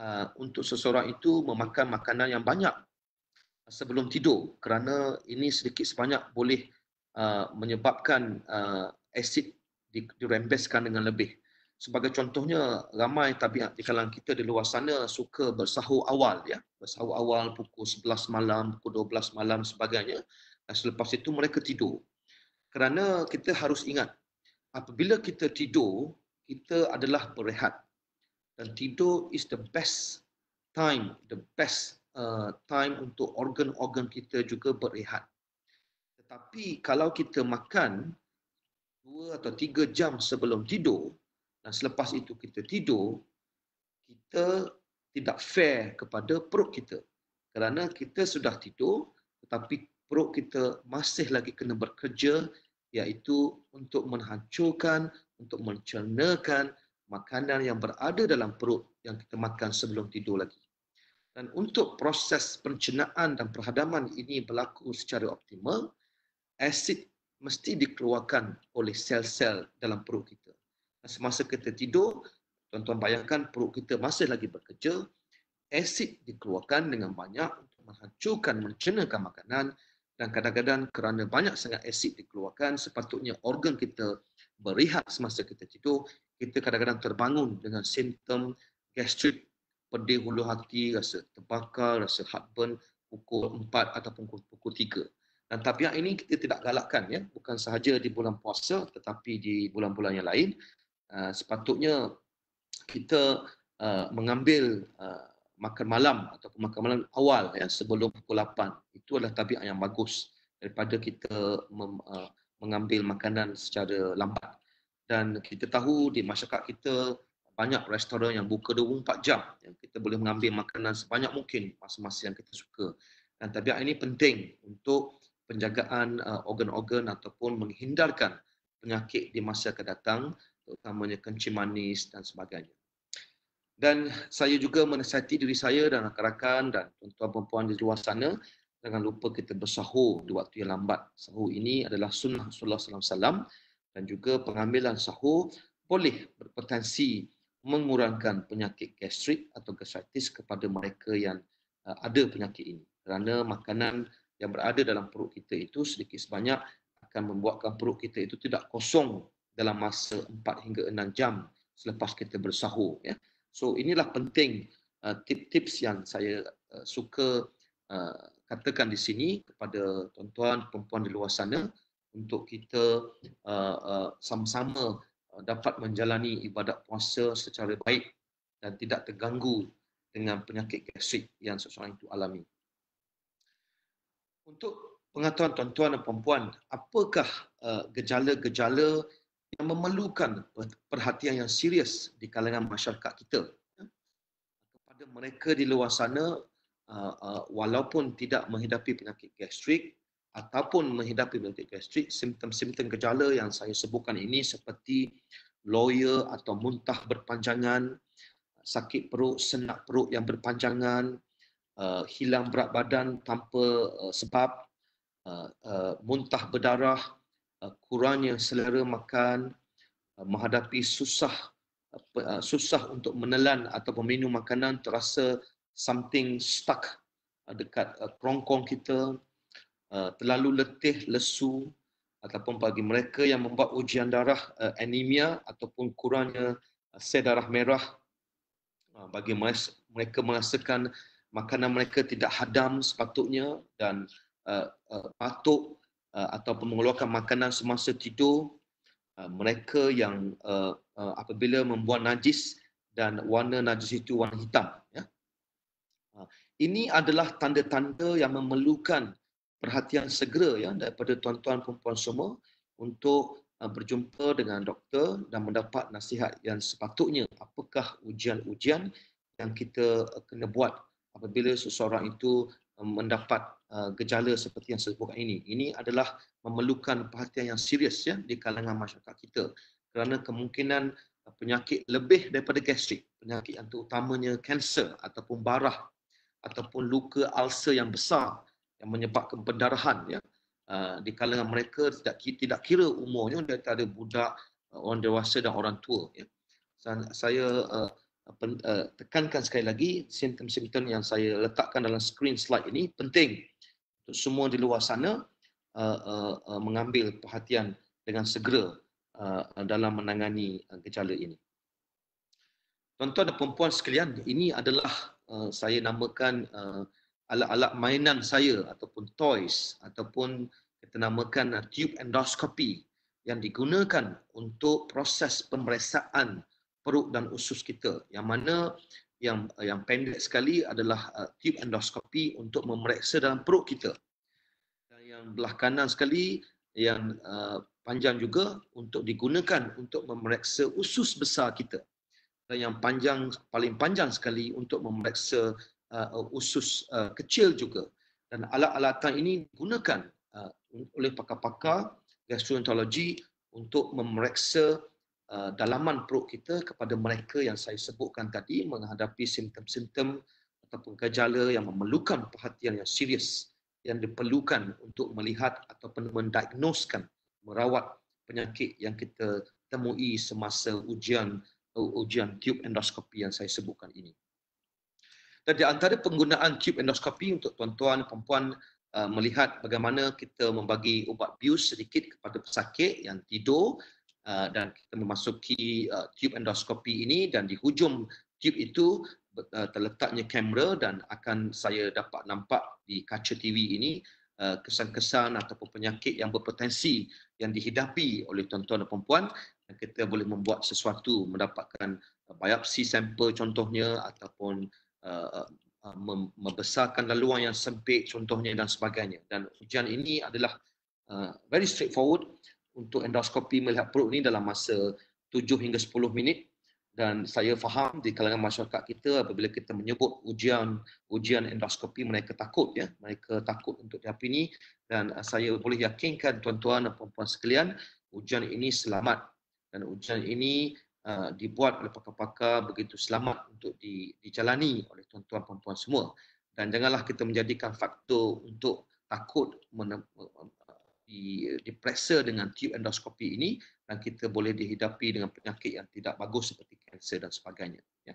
uh, untuk seseorang itu memakan makanan yang banyak sebelum tidur kerana ini sedikit sebanyak boleh uh, menyebabkan uh, asid dirembeskan dengan lebih. Sebagai contohnya ramai tabiat di kalangan kita di luar sana suka bersahur awal ya. Bersahur awal pukul 11 malam, pukul 12 malam sebagainya. Selepas itu mereka tidur. Kerana kita harus ingat apabila kita tidur, kita adalah berehat. Dan tidur is the best time, the best Uh, time untuk organ-organ kita juga berehat. Tetapi kalau kita makan dua atau tiga jam sebelum tidur dan selepas itu kita tidur, kita tidak fair kepada perut kita. Kerana kita sudah tidur tetapi perut kita masih lagi kena bekerja iaitu untuk menghancurkan, untuk mencernakan makanan yang berada dalam perut yang kita makan sebelum tidur lagi. Dan untuk proses pencernaan dan perhadaman ini berlaku secara optimal, asid mesti dikeluarkan oleh sel-sel dalam perut kita. Dan semasa kita tidur, tuan-tuan bayangkan perut kita masih lagi bekerja, asid dikeluarkan dengan banyak untuk menghancurkan, mencernakan makanan dan kadang-kadang kerana banyak sangat asid dikeluarkan, sepatutnya organ kita berehat semasa kita tidur, kita kadang-kadang terbangun dengan simptom gastrit pedih hulu hati, rasa terbakar, rasa heartburn pukul 4 ataupun pukul 3. Dan tapi ini kita tidak galakkan ya, bukan sahaja di bulan puasa tetapi di bulan-bulan yang lain. Uh, sepatutnya kita uh, mengambil uh, makan malam atau makan malam awal ya sebelum pukul 8 itu adalah tabiat yang bagus daripada kita mem, uh, mengambil makanan secara lambat dan kita tahu di masyarakat kita banyak restoran yang buka 24 jam yang kita boleh mengambil makanan sebanyak mungkin masa-masa yang kita suka. Dan tabiat ini penting untuk penjagaan uh, organ-organ ataupun menghindarkan penyakit di masa akan datang terutamanya kencing manis dan sebagainya. Dan saya juga menasihati diri saya dan rakan-rakan dan perempuan perempuan di luar sana jangan lupa kita bersahur di waktu yang lambat. Sahur ini adalah sunnah Sallallahu Alaihi Wasallam dan juga pengambilan sahur boleh berpotensi mengurangkan penyakit gastrik atau gastritis kepada mereka yang uh, ada penyakit ini kerana makanan yang berada dalam perut kita itu sedikit sebanyak akan membuatkan perut kita itu tidak kosong dalam masa 4 hingga 6 jam selepas kita bersahur ya. So inilah penting uh, tips-tips yang saya uh, suka uh, katakan di sini kepada tuan-tuan puan di luar sana untuk kita uh, uh sama-sama uh, Uh, dapat menjalani ibadat puasa secara baik dan tidak terganggu dengan penyakit gastrik yang seseorang itu alami. Untuk pengaturan tuan-tuan dan puan-puan, apakah uh, gejala-gejala yang memerlukan perhatian yang serius di kalangan masyarakat kita? Ya. Kepada mereka di luar sana, uh, walaupun tidak menghidapi penyakit gastrik, ataupun menghidapi bangkit gastrik, simptom-simptom gejala yang saya sebutkan ini seperti lawyer atau muntah berpanjangan, sakit perut, senak perut yang berpanjangan, uh, hilang berat badan tanpa uh, sebab, uh, uh, muntah berdarah, uh, kurangnya selera makan, uh, menghadapi susah uh, susah untuk menelan atau meminum makanan, terasa something stuck dekat uh, kerongkong kita, Uh, terlalu letih, lesu ataupun bagi mereka yang membuat ujian darah uh, anemia ataupun kurangnya uh, sel darah merah uh, bagi meres- mereka merasakan makanan mereka tidak hadam sepatutnya dan uh, uh, batuk uh, ataupun mengeluarkan makanan semasa tidur uh, mereka yang uh, uh, apabila membuat najis dan warna najis itu warna hitam ya uh, ini adalah tanda-tanda yang memerlukan perhatian segera ya daripada tuan-tuan puan semua untuk uh, berjumpa dengan doktor dan mendapat nasihat yang sepatutnya apakah ujian-ujian yang kita uh, kena buat apabila seseorang itu um, mendapat uh, gejala seperti yang sebutkan ini. Ini adalah memerlukan perhatian yang serius ya di kalangan masyarakat kita kerana kemungkinan penyakit lebih daripada gastrik, penyakit yang terutamanya kanser ataupun barah ataupun luka ulcer yang besar yang menyebabkan pendarahan ya ah, di kalangan mereka tidak tidak kira umurnya daripada budak ah, orang dewasa dan orang tua ya saya ah, tekankan sekali lagi simptom-simptom yang saya letakkan dalam screen slide ini penting untuk semua di luar sana mengambil perhatian dengan segera dalam menangani gejala ini. Tuan-tuan dan perempuan sekalian, ini adalah saya namakan uh, alat-alat mainan saya ataupun toys ataupun kita namakan uh, tube endoscopy yang digunakan untuk proses pemeriksaan perut dan usus kita yang mana yang uh, yang pendek sekali adalah uh, tube endoscopy untuk memeriksa dalam perut kita dan yang belah kanan sekali yang panjang juga untuk digunakan untuk memeriksa usus besar kita dan yang panjang paling panjang sekali untuk memeriksa Uh, uh, usus uh, kecil juga dan alat-alatan ini digunakan uh, oleh pakar-pakar gastroenterologi untuk memeriksa uh, dalaman perut kita kepada mereka yang saya sebutkan tadi menghadapi simptom-simptom ataupun gejala yang memerlukan perhatian yang serius yang diperlukan untuk melihat ataupun mendiagnoskan merawat penyakit yang kita temui semasa ujian uh, ujian tube endoskopi yang saya sebutkan ini. Dan antara penggunaan chip endoskopi untuk tuan-tuan dan perempuan uh, melihat bagaimana kita membagi ubat bius sedikit kepada pesakit yang tidur uh, dan kita memasuki uh, tube endoskopi ini dan di hujung tube itu terletaknya kamera dan akan saya dapat nampak di kaca TV ini kesan-kesan ataupun penyakit yang berpotensi yang dihidapi oleh tuan-tuan dan perempuan dan kita boleh membuat sesuatu mendapatkan biopsi sampel contohnya ataupun uh, membesarkan laluan yang sempit contohnya dan sebagainya dan ujian ini adalah uh, very straightforward untuk endoskopi melihat perut ini dalam masa 7 hingga 10 minit dan saya faham di kalangan masyarakat kita apabila kita menyebut ujian ujian endoskopi mereka takut ya mereka takut untuk tahap ini dan uh, saya boleh yakinkan tuan-tuan dan puan-puan sekalian ujian ini selamat dan ujian ini Eh, dibuat oleh pakar-pakar begitu selamat untuk di, dijalani oleh tuan-tuan perempuan semua dan janganlah kita menjadikan faktor untuk takut menem, di, dengan tube endoskopi ini dan kita boleh dihidapi dengan penyakit yang tidak bagus seperti kanser dan sebagainya. Ya.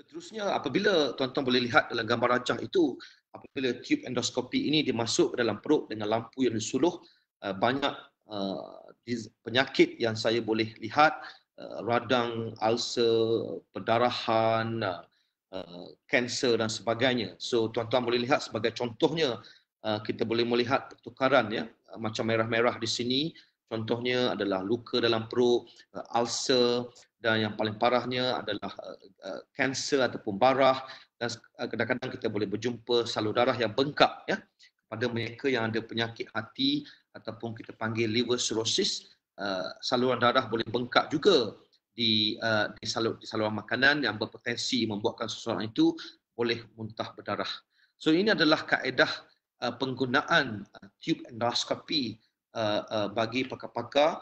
Seterusnya, apabila tuan-tuan boleh lihat dalam gambar rajah itu, apabila tube endoskopi ini dimasuk dalam perut dengan lampu yang disuluh, eh, banyak eh, penyakit yang saya boleh lihat uh, radang, ulcer, perdarahan, kanser uh, uh, dan sebagainya. So tuan-tuan boleh lihat sebagai contohnya kita boleh melihat pertukaran ya macam merah-merah di sini contohnya adalah luka dalam perut, ulcer dan yang paling parahnya adalah kanser ataupun barah dan kadang-kadang kita boleh berjumpa salur darah yang bengkak ya pada mereka yang ada penyakit hati ataupun kita panggil liver cirrhosis uh, saluran darah boleh bengkak juga di uh, di, salur, di saluran makanan yang berpotensi membuatkan seseorang itu boleh muntah berdarah. So ini adalah kaedah uh, penggunaan uh, tube endoskopi uh, uh, bagi pakar-pakar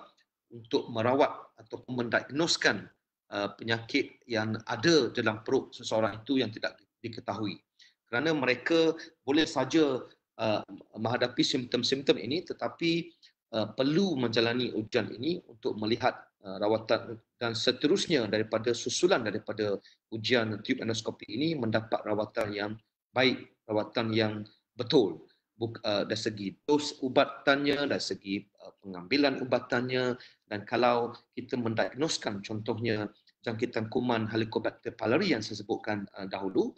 untuk merawat atau mendiagnoskan uh, penyakit yang ada dalam perut seseorang itu yang tidak diketahui. Kerana mereka boleh saja Uh, menghadapi simptom-simptom ini tetapi uh, perlu menjalani ujian ini untuk melihat uh, rawatan dan seterusnya daripada susulan daripada ujian tube endoskopi ini mendapat rawatan yang baik, rawatan yang betul Buk, uh, dari segi dos ubatannya, dari segi uh, pengambilan ubatannya dan kalau kita mendiagnoskan contohnya jangkitan kuman Helicobacter pylori yang saya sebutkan uh, dahulu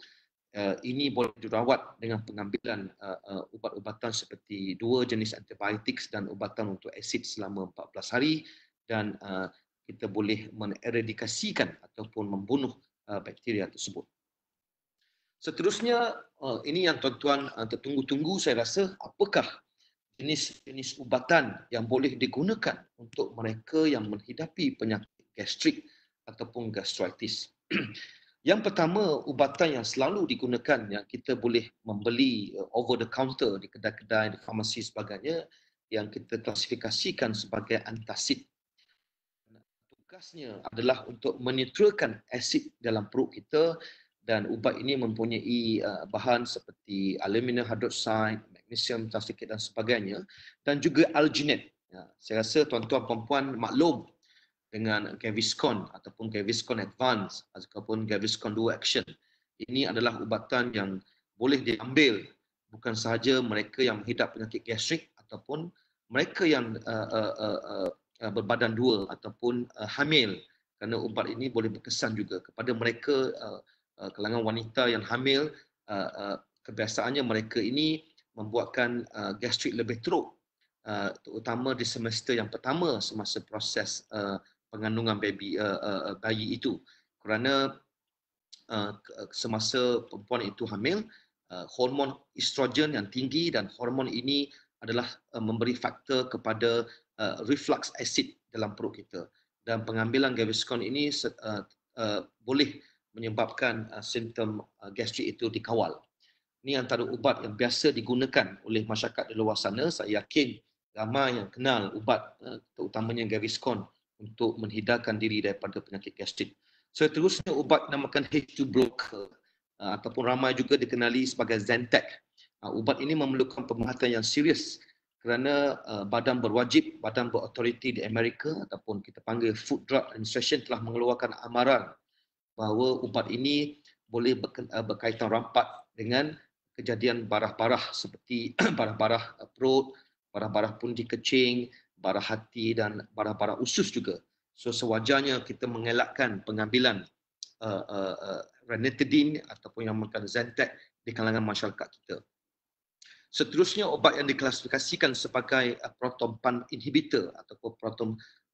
Eh, ini boleh dirawat dengan pengambilan uh, uh, ubat-ubatan seperti dua jenis antibiotik dan ubatan untuk asid selama 14 hari dan uh, kita boleh meneredikasikan ataupun membunuh uh, bakteria tersebut. Seterusnya, uh, ini yang tuan-tuan uh, tertunggu-tunggu saya rasa, apakah jenis-jenis ubatan yang boleh digunakan untuk mereka yang menghidapi penyakit gastrik ataupun gastritis. [clears throat] Yang pertama ubatan yang selalu digunakan yang kita boleh membeli uh, over the counter di kedai-kedai, di farmasi sebagainya yang kita klasifikasikan sebagai antasid. Tugasnya adalah untuk menetralkan asid dalam perut kita dan ubat ini mempunyai uh, bahan seperti aluminium hydroxide, magnesium tersikit dan sebagainya dan juga alginate. Ya, saya rasa tuan-tuan dan maklum dengan Gaviscon ataupun Gaviscon Advance ataupun Gaviscon 2 Action. Ini adalah ubatan yang boleh diambil bukan sahaja mereka yang menghidap penyakit gastrik ataupun mereka yang uh, uh, uh, uh, uh berbadan dua ataupun uh, hamil kerana ubat ini boleh berkesan juga kepada mereka uh, uh, kalangan wanita yang hamil uh, uh, kebiasaannya mereka ini membuatkan uh, gastrik lebih teruk uh, terutama di semester yang pertama semasa proses uh, pengandungan baby uh, uh, bayi itu kerana uh, semasa perempuan itu hamil uh, hormon estrogen yang tinggi dan hormon ini adalah uh, memberi faktor kepada uh, reflux acid dalam perut kita dan pengambilan gaviscon ini uh, uh, boleh menyebabkan uh, simptom uh, gastrik itu dikawal. Ini antara ubat yang biasa digunakan oleh masyarakat di luar sana. Saya yakin ramai yang kenal ubat uh, terutamanya gaviscon uh, untuk menghidarkan diri daripada penyakit gastrik. Seterusnya ubat namakan H2 blocker uh, ataupun ramai juga dikenali sebagai Zantac. Uh, ubat ini memerlukan pemerhatian yang serius kerana uh, badan berwajib, badan berautoriti di Amerika ataupun kita panggil Food Drug Administration telah mengeluarkan amaran bahawa ubat ini boleh berkaitan rampat dengan kejadian barah-barah seperti [clears throat] barah-barah perut, barah-barah pundi kecing, para hati dan para para usus juga. So sewajarnya kita mengelakkan pengambilan uh, uh, uh, ranitidine ataupun yang makan Zantac di kalangan masyarakat kita. Seterusnya ubat yang diklasifikasikan sebagai uh, proton pump inhibitor ataupun proton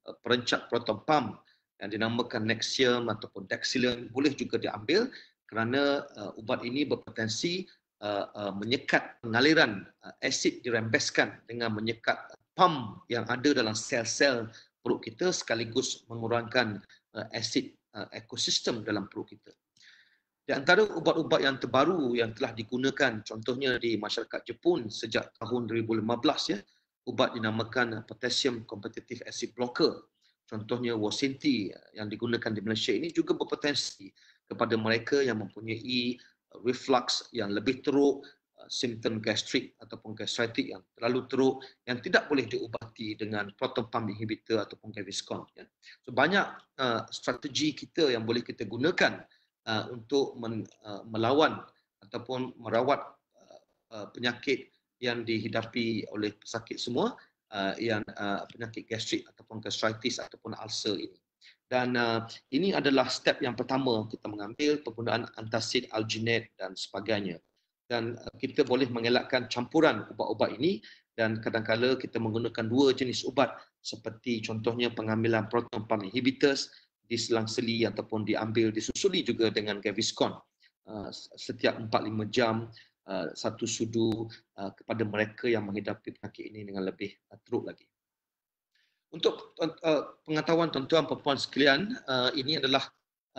uh, perencat proton pump yang dinamakan Nexium ataupun Dexilin boleh juga diambil kerana uh, ubat ini berpotensi uh, uh, menyekat pengaliran uh, asid dirembeskan dengan menyekat pump yang ada dalam sel-sel perut kita sekaligus mengurangkan uh, asid uh, ekosistem dalam perut kita. Di antara ubat-ubat yang terbaru yang telah digunakan contohnya di masyarakat Jepun sejak tahun 2015 ya, ubat dinamakan potassium competitive acid blocker. Contohnya Wasinti uh, yang digunakan di Malaysia ini juga berpotensi kepada mereka yang mempunyai reflux yang lebih teruk simptom gastrik ataupun gastritis yang terlalu teruk yang tidak boleh diubati dengan proton pump inhibitor ataupun Gaviscon. Ya. So banyak uh, strategi kita yang boleh kita gunakan uh, untuk men, uh, melawan ataupun merawat uh, uh, penyakit yang dihidapi oleh pesakit semua uh, yang uh, penyakit gastrik ataupun gastritis ataupun ulcer ini. Dan uh, ini adalah step yang pertama kita mengambil penggunaan antasid, alginate dan sebagainya dan uh, kita boleh mengelakkan campuran ubat-ubat ini dan kadang kadangkala kita menggunakan dua jenis ubat seperti contohnya pengambilan proton pump inhibitors diselang-seli ataupun diambil disusuli juga dengan Gaviscon uh, setiap 4-5 jam uh, satu sudu kepada mereka yang menghidapi penyakit ini dengan lebih teruk lagi. Untuk pengetahuan tuan-tuan perempuan sekalian, ini adalah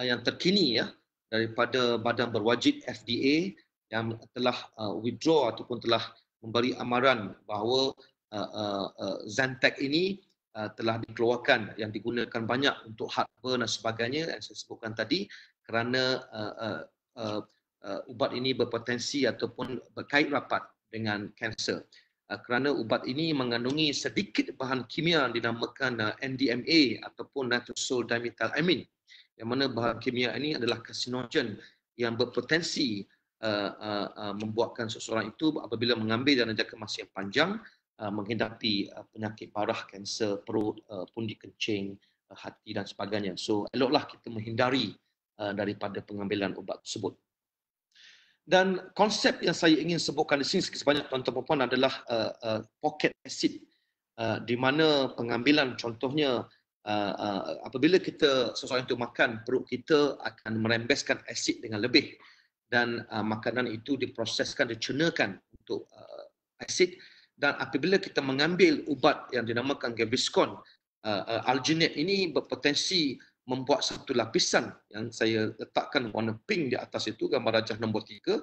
yang terkini ya daripada badan berwajib FDA yang telah uh, withdraw ataupun telah memberi amaran bahawa uh, uh, uh, Zantec ini uh, telah dikeluarkan yang digunakan banyak untuk hardware dan sebagainya yang saya sebutkan tadi kerana uh, uh, uh, uh ubat ini berpotensi ataupun berkait rapat dengan kanser uh, kerana ubat ini mengandungi sedikit bahan kimia dinamakan uh, NDMA ataupun Nitrosol Dimethylamine yang mana bahan kimia ini adalah karsinogen yang berpotensi Uh, uh, uh, membuatkan seseorang itu apabila mengambil dalam jangka masa yang panjang uh, menghadapi uh, penyakit parah kanser perut uh, pundi kencing uh, hati dan sebagainya so eloklah kita menghindari uh, daripada pengambilan ubat tersebut dan konsep yang saya ingin sebutkan di sini sebanyak tuan-tuan puan adalah uh, uh, pocket acid uh, di mana pengambilan contohnya Uh, uh, apabila kita sesuatu itu makan, perut kita akan merembeskan asid dengan lebih dan uh, makanan itu diproseskan dicernakan untuk uh, asid dan apabila kita mengambil ubat yang dinamakan Gaviscon uh, uh, alginate ini berpotensi membuat satu lapisan yang saya letakkan warna pink di atas itu gambar rajah nombor 3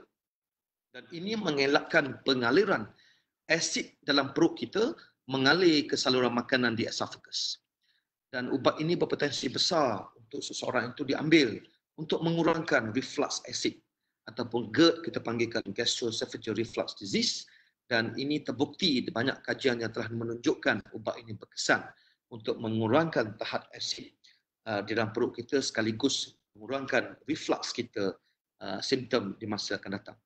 dan ini mengelakkan pengaliran asid dalam perut kita mengalir ke saluran makanan di esophagus dan ubat ini berpotensi besar untuk seseorang itu diambil untuk mengurangkan reflux asid ataupun GERD kita panggilkan gastroesophageal reflux disease dan ini terbukti banyak kajian yang telah menunjukkan ubat ini berkesan untuk mengurangkan tahap asid uh, di dalam perut kita sekaligus mengurangkan reflux kita uh, simptom di masa akan datang.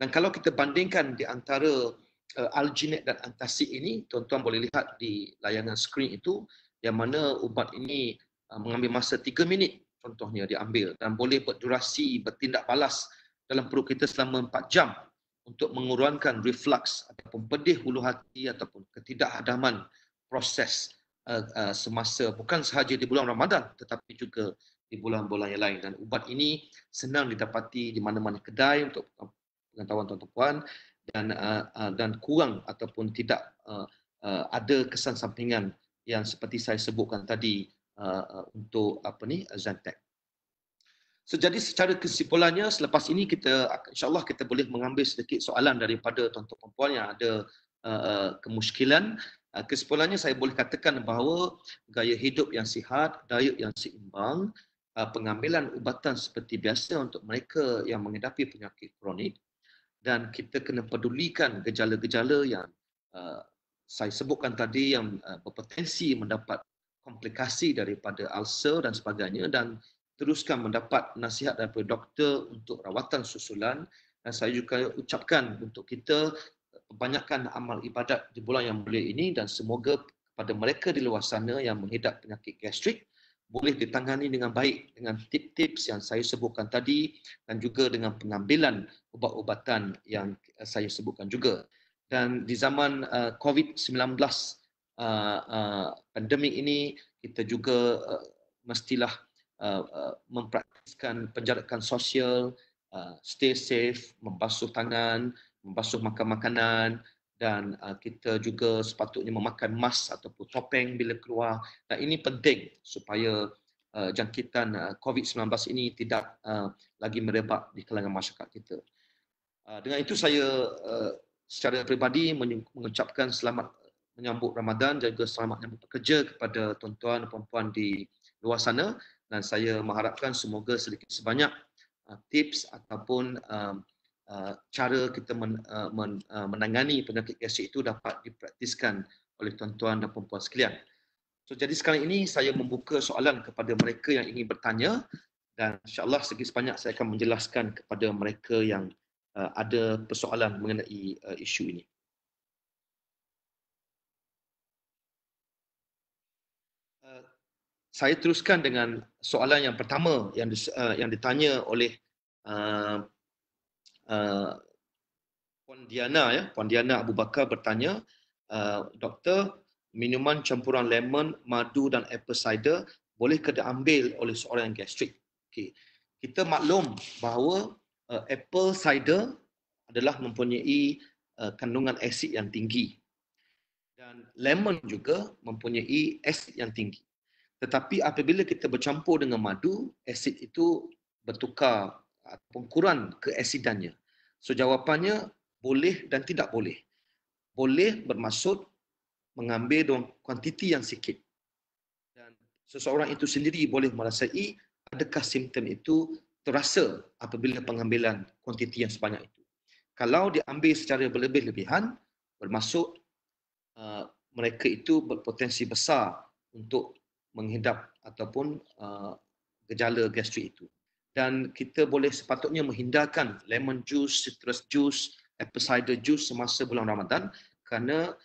Dan kalau kita bandingkan di antara uh, alginate dan antasid ini, tuan-tuan boleh lihat di layanan skrin itu yang mana ubat ini uh, mengambil masa 3 minit contohnya diambil dan boleh berdurasi bertindak balas dalam perut kita selama 4 jam untuk mengurangkan reflux ataupun pedih hulu hati ataupun ketidakadaman proses uh, uh, semasa bukan sahaja di bulan Ramadan tetapi juga di bulan-bulan yang lain dan ubat ini senang didapati di mana-mana kedai untuk pengetahuan tuan-tuan puan dan uh, uh, dan kurang ataupun tidak uh, uh, ada kesan sampingan yang seperti saya sebutkan tadi uh, uh, untuk apa ni Zantac. So, jadi secara kesimpulannya selepas ini kita insyaallah kita boleh mengambil sedikit soalan daripada tuan-tuan puan-puan yang ada uh, kemusykilan. Uh, kesimpulannya saya boleh katakan bahawa gaya hidup yang sihat, diet yang seimbang, uh, pengambilan ubatan seperti biasa untuk mereka yang menghadapi penyakit kronik dan kita kena pedulikan gejala-gejala yang uh, saya sebutkan tadi yang uh, berpotensi mendapat komplikasi daripada ulcer dan sebagainya dan teruskan mendapat nasihat daripada doktor untuk rawatan susulan dan saya juga ucapkan untuk kita banyakkan amal ibadat di bulan yang mulia ini dan semoga kepada mereka di luar sana yang menghidap penyakit gastrik boleh ditangani dengan baik dengan tips-tips yang saya sebutkan tadi dan juga dengan pengambilan ubat-ubatan yang saya sebutkan juga. Dan di zaman uh, COVID-19 uh, uh, pandemik ini, kita juga mestilah Uh, uh, mempraktiskan penjarakan sosial, uh, stay safe, membasuh tangan, membasuh makan makanan dan uh, kita juga sepatutnya memakai mask ataupun topeng bila keluar. Dan ini penting supaya uh, jangkitan uh, COVID-19 ini tidak uh, lagi merebak di kalangan masyarakat kita. Uh, dengan itu saya uh, secara peribadi mengucapkan selamat menyambut Ramadan dan juga selamat menyambut pekerja kepada tuan-tuan dan puan-puan di luar sana dan saya mengharapkan semoga sedikit sebanyak uh, tips ataupun um, uh, cara kita uh, menangani penyakit gastrik itu dapat dipraktiskan oleh tuan-tuan dan puan-puan sekalian. So, jadi sekarang ini saya membuka soalan kepada mereka yang ingin bertanya dan insyaAllah sedikit sebanyak saya akan menjelaskan kepada mereka yang ada persoalan mengenai isu ini. saya teruskan dengan soalan yang pertama yang di, uh, eh, yang ditanya oleh uh, eh, uh, eh, Puan Diana ya Puan Diana Abu Bakar bertanya uh, doktor minuman campuran lemon madu dan apple cider boleh ke diambil oleh seorang yang gastrik okey kita maklum bahawa uh, apple cider adalah mempunyai uh, kandungan asid yang tinggi dan lemon juga mempunyai asid yang tinggi tetapi apabila kita bercampur dengan madu, asid itu bertukar ataupun ah, kurang keasidannya. So jawapannya boleh dan tidak boleh. Boleh bermaksud mengambil kuantiti yang sikit. Dan seseorang itu sendiri boleh merasai adakah simptom itu terasa apabila pengambilan kuantiti yang sebanyak itu. Kalau diambil secara berlebih-lebihan, bermaksud uh, mereka itu berpotensi besar untuk menghidap ataupun uh, gejala gastrik itu. Dan kita boleh sepatutnya menghindarkan lemon juice, citrus juice, apple cider juice semasa bulan Ramadan kerana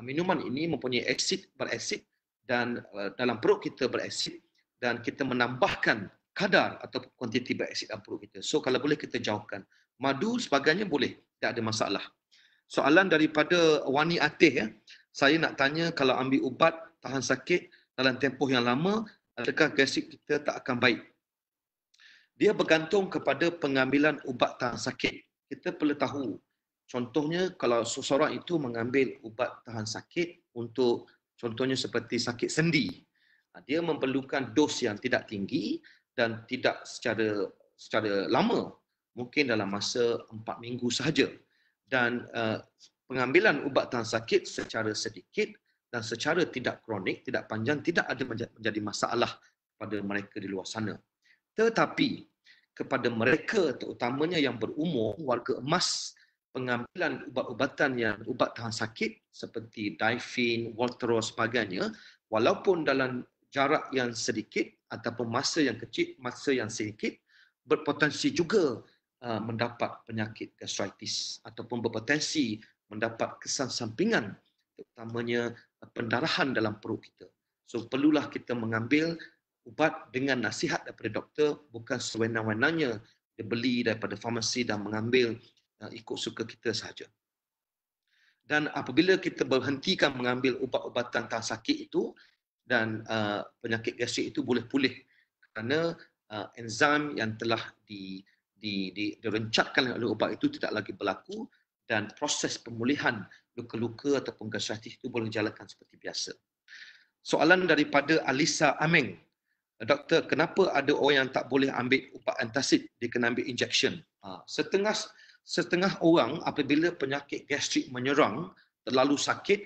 minuman ini mempunyai asid berasid dan uh, dalam perut kita berasid dan kita menambahkan kadar atau kuantiti berasid dalam perut kita. So kalau boleh kita jauhkan. Madu sebagainya boleh, tak ada masalah. Soalan daripada Wani Atih ya. Saya nak tanya kalau ambil ubat tahan sakit, dalam tempoh yang lama adakah gastrik kita tak akan baik. Dia bergantung kepada pengambilan ubat tahan sakit. Kita perlu tahu contohnya kalau seseorang itu mengambil ubat tahan sakit untuk contohnya seperti sakit sendi. Ha, dia memerlukan dos yang tidak tinggi dan tidak secara secara lama. Mungkin dalam masa 4 minggu sahaja. Dan uh, pengambilan ubat tahan sakit secara sedikit dan secara tidak kronik, tidak panjang, tidak ada menjadi masalah kepada mereka di luar sana. Tetapi kepada mereka terutamanya yang berumur, warga emas, pengambilan ubat-ubatan yang ubat tahan sakit seperti Difin, Waltero sebagainya, walaupun dalam jarak yang sedikit ataupun masa yang kecil, masa yang sedikit, berpotensi juga uh, mendapat penyakit gastritis ataupun berpotensi mendapat kesan sampingan terutamanya pendarahan dalam perut kita. So perlulah kita mengambil ubat dengan nasihat daripada doktor bukan sewenang-wenangnya dia beli daripada farmasi dan mengambil uh, ikut suka kita sahaja. Dan apabila kita berhentikan mengambil ubat-ubatan tahan sakit itu dan uh, penyakit gastrik itu boleh pulih kerana uh, enzim yang telah di, di, direncatkan oleh ubat itu tidak lagi berlaku dan proses pemulihan keluka ataupun gasyah hati itu boleh jalankan seperti biasa. Soalan daripada Alisa Ameng. Doktor, kenapa ada orang yang tak boleh ambil ubat antasid, dia kena ambil injection? Ha, setengah setengah orang apabila penyakit gastrik menyerang, terlalu sakit,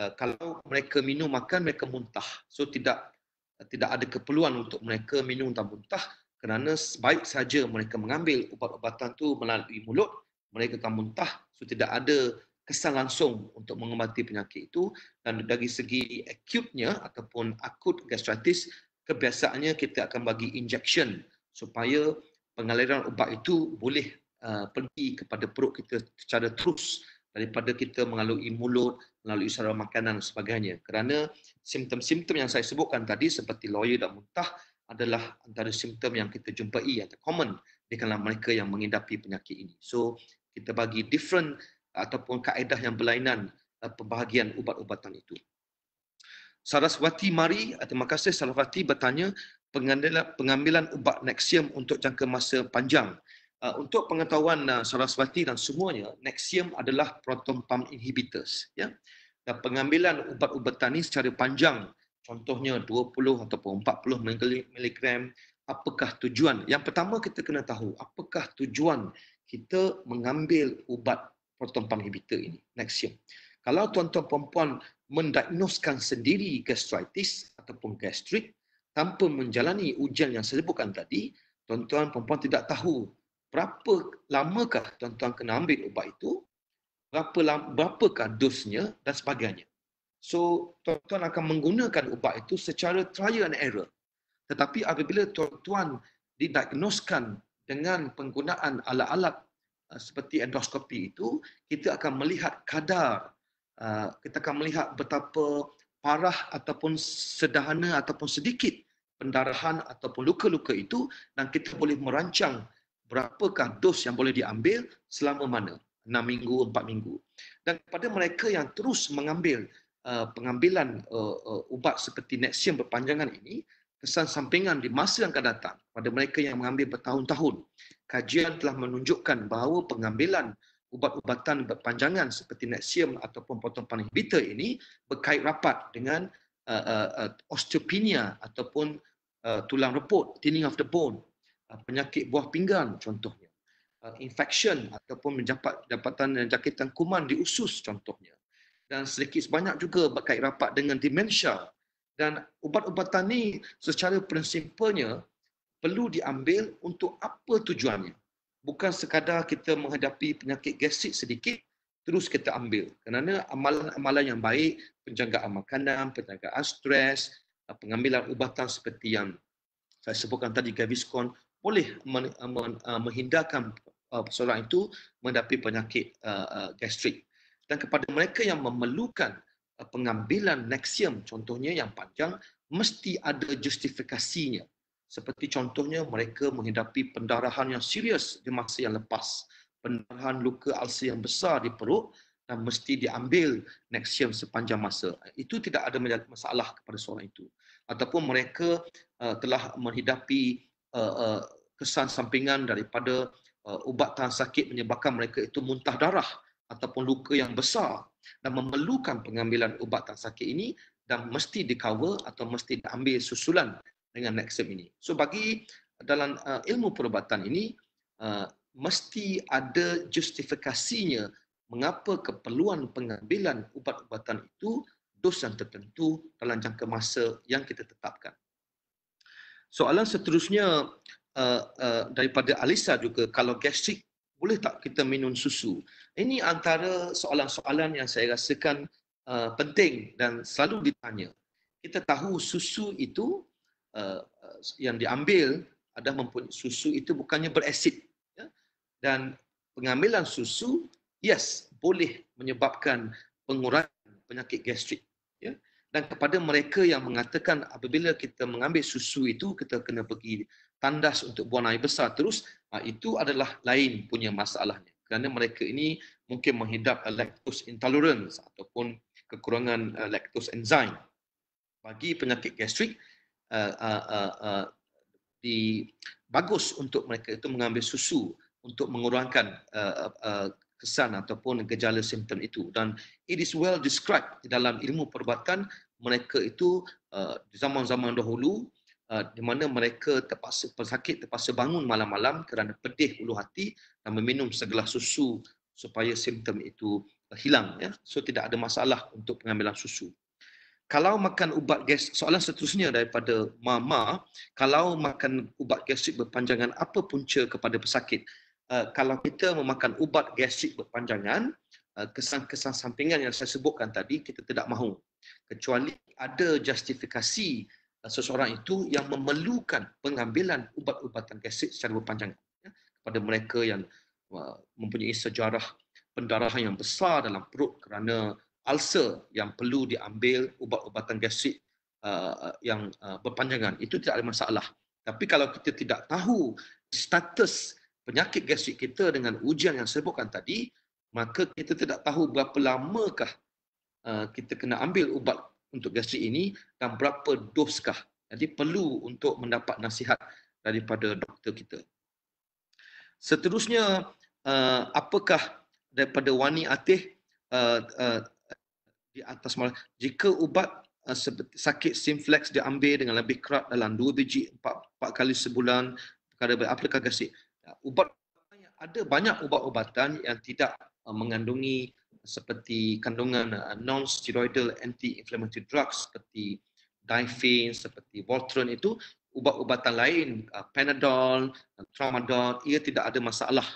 eh, kalau mereka minum makan mereka muntah. So tidak tidak ada keperluan untuk mereka minum dan muntah kerana sebaik saja mereka mengambil ubat-ubatan tu melalui mulut, mereka akan muntah. So tidak ada kesan langsung untuk mengobati penyakit itu dan dari segi akutnya ataupun akut gastritis kebiasaannya kita akan bagi injection supaya pengaliran ubat itu boleh uh, pergi kepada perut kita secara terus daripada kita melalui mulut, melalui saluran makanan dan sebagainya. Kerana simptom-simptom yang saya sebutkan tadi seperti loya dan muntah adalah antara simptom yang kita jumpai atau common di kalangan mereka yang mengidapi penyakit ini. So kita bagi different ataupun kaedah yang berlainan eh, pembahagian ubat-ubatan itu. Saraswati Mari, eh, terima kasih Saraswati bertanya pengambilan, pengambilan ubat Nexium untuk jangka masa panjang. Eh, untuk pengetahuan Saraswati dan semuanya, Nexium adalah proton pump inhibitors. Ya? Dan pengambilan ubat-ubatan ini secara panjang, contohnya 20 ataupun 40 mg, apakah tujuan? Yang pertama kita kena tahu, apakah tujuan kita mengambil ubat proton pump inhibitor ini. Next year. Kalau tuan-tuan perempuan mendiagnoskan sendiri gastritis ataupun gastrik tanpa menjalani ujian yang saya sebutkan tadi, tuan-tuan perempuan tidak tahu berapa lamakah tuan-tuan kena ambil ubat itu, berapa lama berapakah dosnya dan sebagainya. So, tuan-tuan akan menggunakan ubat itu secara trial and error. Tetapi apabila tuan-tuan didiagnoskan dengan penggunaan alat-alat Ah, seperti endoskopi itu, kita akan melihat kadar, ah, kita akan melihat betapa parah ataupun sederhana ataupun sedikit pendarahan ataupun luka-luka itu dan kita boleh merancang berapakah dos yang boleh diambil selama mana, 6 minggu, 4 minggu. Dan kepada mereka yang terus mengambil ah, pengambilan eh, eh, ubat seperti Nexium berpanjangan ini, kesan sampingan di masa yang akan datang pada mereka yang mengambil bertahun-tahun. Kajian telah menunjukkan bahawa pengambilan ubat-ubatan berpanjangan seperti Nexium ataupun potong panah bitter ini berkait rapat dengan uh, uh, uh, osteopenia ataupun uh, tulang reput, thinning of the bone, uh, penyakit buah pinggang contohnya, uh, infection ataupun menjapat, jabatan dan jangkitan kuman di usus contohnya dan sedikit sebanyak juga berkait rapat dengan dementia dan ubat-ubatan ini secara prinsipnya perlu diambil untuk apa tujuannya bukan sekadar kita menghadapi penyakit gastrik sedikit terus kita ambil kerana amalan-amalan yang baik penjagaan makanan penjagaan stres pengambilan ubatan seperti yang saya sebutkan tadi Gaviscon boleh uh, menghindarkan uh, persoalan itu menghadapi penyakit uh, uh gastrik dan kepada mereka yang memerlukan Eh, pengambilan nexium contohnya yang panjang mesti ada justifikasinya seperti contohnya mereka menghadapi pendarahan yang serius di masa yang lepas pendarahan luka ulcer yang besar di perut dan mesti diambil nexium sepanjang masa eh, itu tidak ada masalah kepada seorang itu ataupun mereka uh, telah menghadapi uh, uh, kesan sampingan daripada uh, ubat tahan sakit menyebabkan mereka itu muntah darah ataupun luka yang besar dan memerlukan pengambilan ubat tak sakit ini dan mesti di atau mesti diambil susulan dengan Nexium ini. So bagi uh, dalam uh, ilmu perubatan ini uh, mesti ada justifikasinya mengapa keperluan pengambilan ubat-ubatan itu dos yang tertentu dalam jangka masa yang kita tetapkan. Soalan seterusnya uh, uh, daripada Alisa juga kalau gastrik boleh tak kita minum susu? Ini antara soalan-soalan yang saya rasakan uh, penting dan selalu ditanya. Kita tahu susu itu uh, yang diambil ada mempunyai susu itu bukannya berasid. Ya? Dan pengambilan susu, yes, boleh menyebabkan pengurangan penyakit gastrik. Ya? Dan kepada mereka yang mengatakan apabila kita mengambil susu itu, kita kena pergi tandas untuk buang air besar terus, ah, itu adalah lain punya masalahnya. Kerana mereka ini mungkin menghidap ah, lactose intolerance ataupun kekurangan ah, lactose enzyme. Bagi penyakit gastrik, uh, uh, uh, di, bagus untuk mereka itu mengambil susu untuk mengurangkan uh, uh, kesan ataupun gejala simptom itu dan it is well described dalam ilmu perubatan mereka itu uh, zaman-zaman dahulu Ah, di mana mereka terpaksa pesakit terpaksa bangun malam-malam kerana pedih ulu hati dan meminum segelas susu supaya simptom itu ah, hilang ya so tidak ada masalah untuk pengambilan susu kalau makan ubat gas soalan seterusnya daripada mama kalau makan ubat gastrik berpanjangan apa punca kepada pesakit uh, kalau kita memakan ubat gastrik berpanjangan uh, kesan-kesan sampingan yang saya sebutkan tadi kita tidak mahu kecuali ada justifikasi seseorang itu yang memerlukan pengambilan ubat-ubatan gastrik secara berpanjang ya, kepada mereka yang uh, mempunyai sejarah pendarahan yang besar dalam perut kerana ulcer yang perlu diambil ubat-ubatan gastrik uh, yang uh, berpanjangan itu tidak ada masalah tapi kalau kita tidak tahu status penyakit gastrik kita dengan ujian yang saya sebutkan tadi maka kita tidak tahu berapa lamakah kita kena ambil ubat untuk gastrik ini dan berapa doskah jadi perlu untuk mendapat nasihat daripada doktor kita seterusnya uh, apakah daripada wani atih uh, uh, di atas malam jika ubat uh, sakit simflex diambil dengan lebih kerap dalam 2 biji 4, 4 kali sebulan kepada apakah gastrik ubat ada banyak ubat-ubatan yang tidak mengandungi seperti kandungan uh, non-steroidal anti-inflammatory drugs seperti Diphen, seperti Voltron itu, ubat-ubatan lain, uh, Panadol, uh, Tramadol, ia tidak ada masalah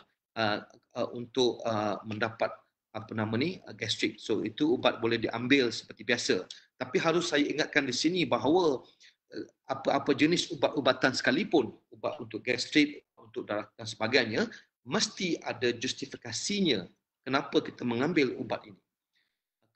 untuk mendapat apa nama ni uh, So itu ubat boleh diambil seperti biasa. Tapi harus saya ingatkan di sini bahawa apa-apa jenis ubat-ubatan sekalipun, ubat untuk gastric, untuk darah dan sebagainya, mesti ada justifikasinya kenapa kita mengambil ubat ini.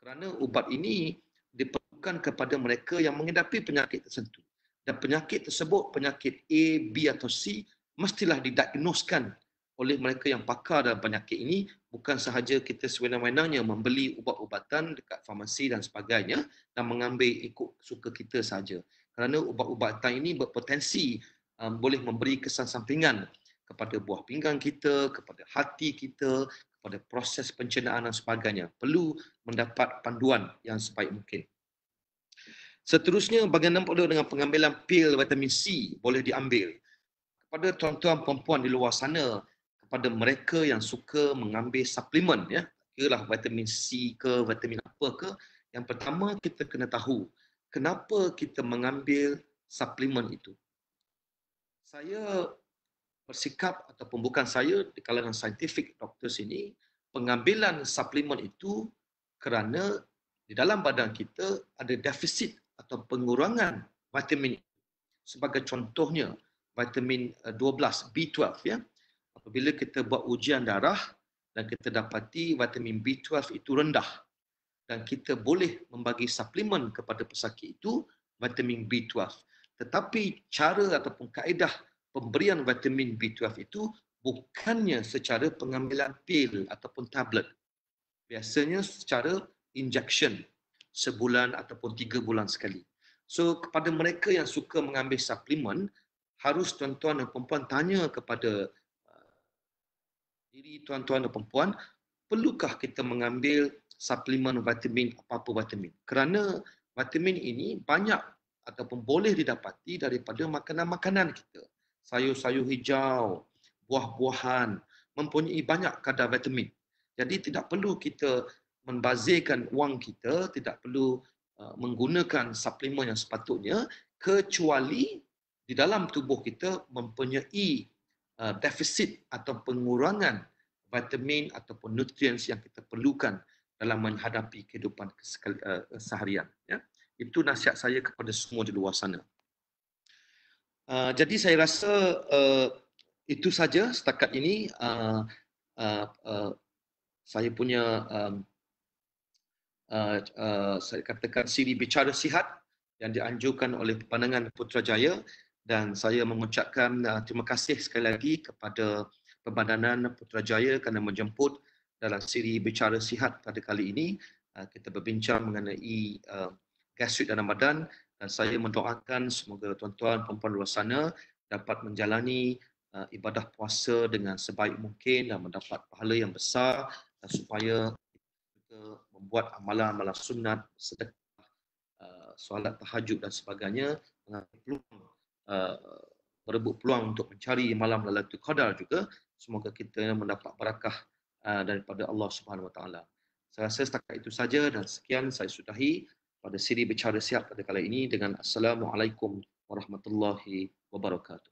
Kerana ubat ini diperlukan kepada mereka yang menghadapi penyakit tertentu. Dan penyakit tersebut, penyakit A, B atau C, mestilah didiagnoskan oleh mereka yang pakar dalam penyakit ini. Bukan sahaja kita sewenang-wenangnya membeli ubat-ubatan dekat farmasi dan sebagainya dan mengambil ikut suka kita saja. Kerana ubat-ubatan ini berpotensi um, boleh memberi kesan sampingan kepada buah pinggang kita, kepada hati kita, pada proses pencernaan dan sebagainya perlu mendapat panduan yang sebaik mungkin. Seterusnya bagaimana dengan pengambilan pil vitamin C boleh diambil kepada tuan-tuan puan di luar sana kepada mereka yang suka mengambil suplemen ya ialah vitamin C ke vitamin apa ke yang pertama kita kena tahu kenapa kita mengambil suplemen itu. Saya sikap atau pembukaan saya di kalangan saintifik doktor sini pengambilan suplemen itu kerana di dalam badan kita ada defisit atau pengurangan vitamin sebagai contohnya vitamin 12 eh, B12 ya apabila kita buat ujian darah dan kita dapati vitamin B12 itu rendah dan kita boleh membagi suplemen kepada pesakit itu vitamin B12 tetapi cara ataupun kaedah pemberian vitamin B12 itu bukannya secara pengambilan pil ataupun tablet. Biasanya secara injection sebulan ataupun tiga bulan sekali. So kepada mereka yang suka mengambil suplemen, harus tuan-tuan dan perempuan tanya kepada uh, diri tuan-tuan dan perempuan, perlukah kita mengambil suplemen vitamin, apa-apa vitamin? Kerana vitamin ini banyak ataupun boleh didapati daripada makanan-makanan kita sayur-sayur hijau, buah-buahan mempunyai banyak kadar vitamin. Jadi tidak perlu kita membazirkan wang kita, tidak perlu uh, menggunakan suplemen yang sepatutnya kecuali di dalam tubuh kita mempunyai uh, defisit atau pengurangan vitamin ataupun nutrients yang kita perlukan dalam menghadapi kehidupan uh, seharian. Ya. Itu nasihat saya kepada semua di luar sana. Uh, jadi saya rasa uh, itu saja setakat ini uh, uh, uh, saya punya um, uh, uh, saya katakan siri bicara sihat yang dianjurkan oleh pandangan Putrajaya dan saya mengucapkan uh, terima kasih sekali lagi kepada Pembandanan Putrajaya kerana menjemput dalam siri bicara sihat pada kali ini uh, kita berbincang mengenai uh, gastrit dan Ramadan dan saya mendoakan semoga tuan-tuan perempuan luar sana dapat menjalani uh, ibadah puasa dengan sebaik mungkin dan mendapat pahala yang besar dan supaya kita membuat amalan-amalan sunat, sedekah, uh, solat tahajud dan sebagainya dengan peluang uh, berebut peluang untuk mencari malam Lailatul Qadar juga semoga kita mendapat berkah uh, daripada Allah Subhanahu Wa Taala. Saya rasa setakat itu saja dan sekian saya sudahi pada siri bicara siap pada kali ini dengan Assalamualaikum warahmatullahi wabarakatuh.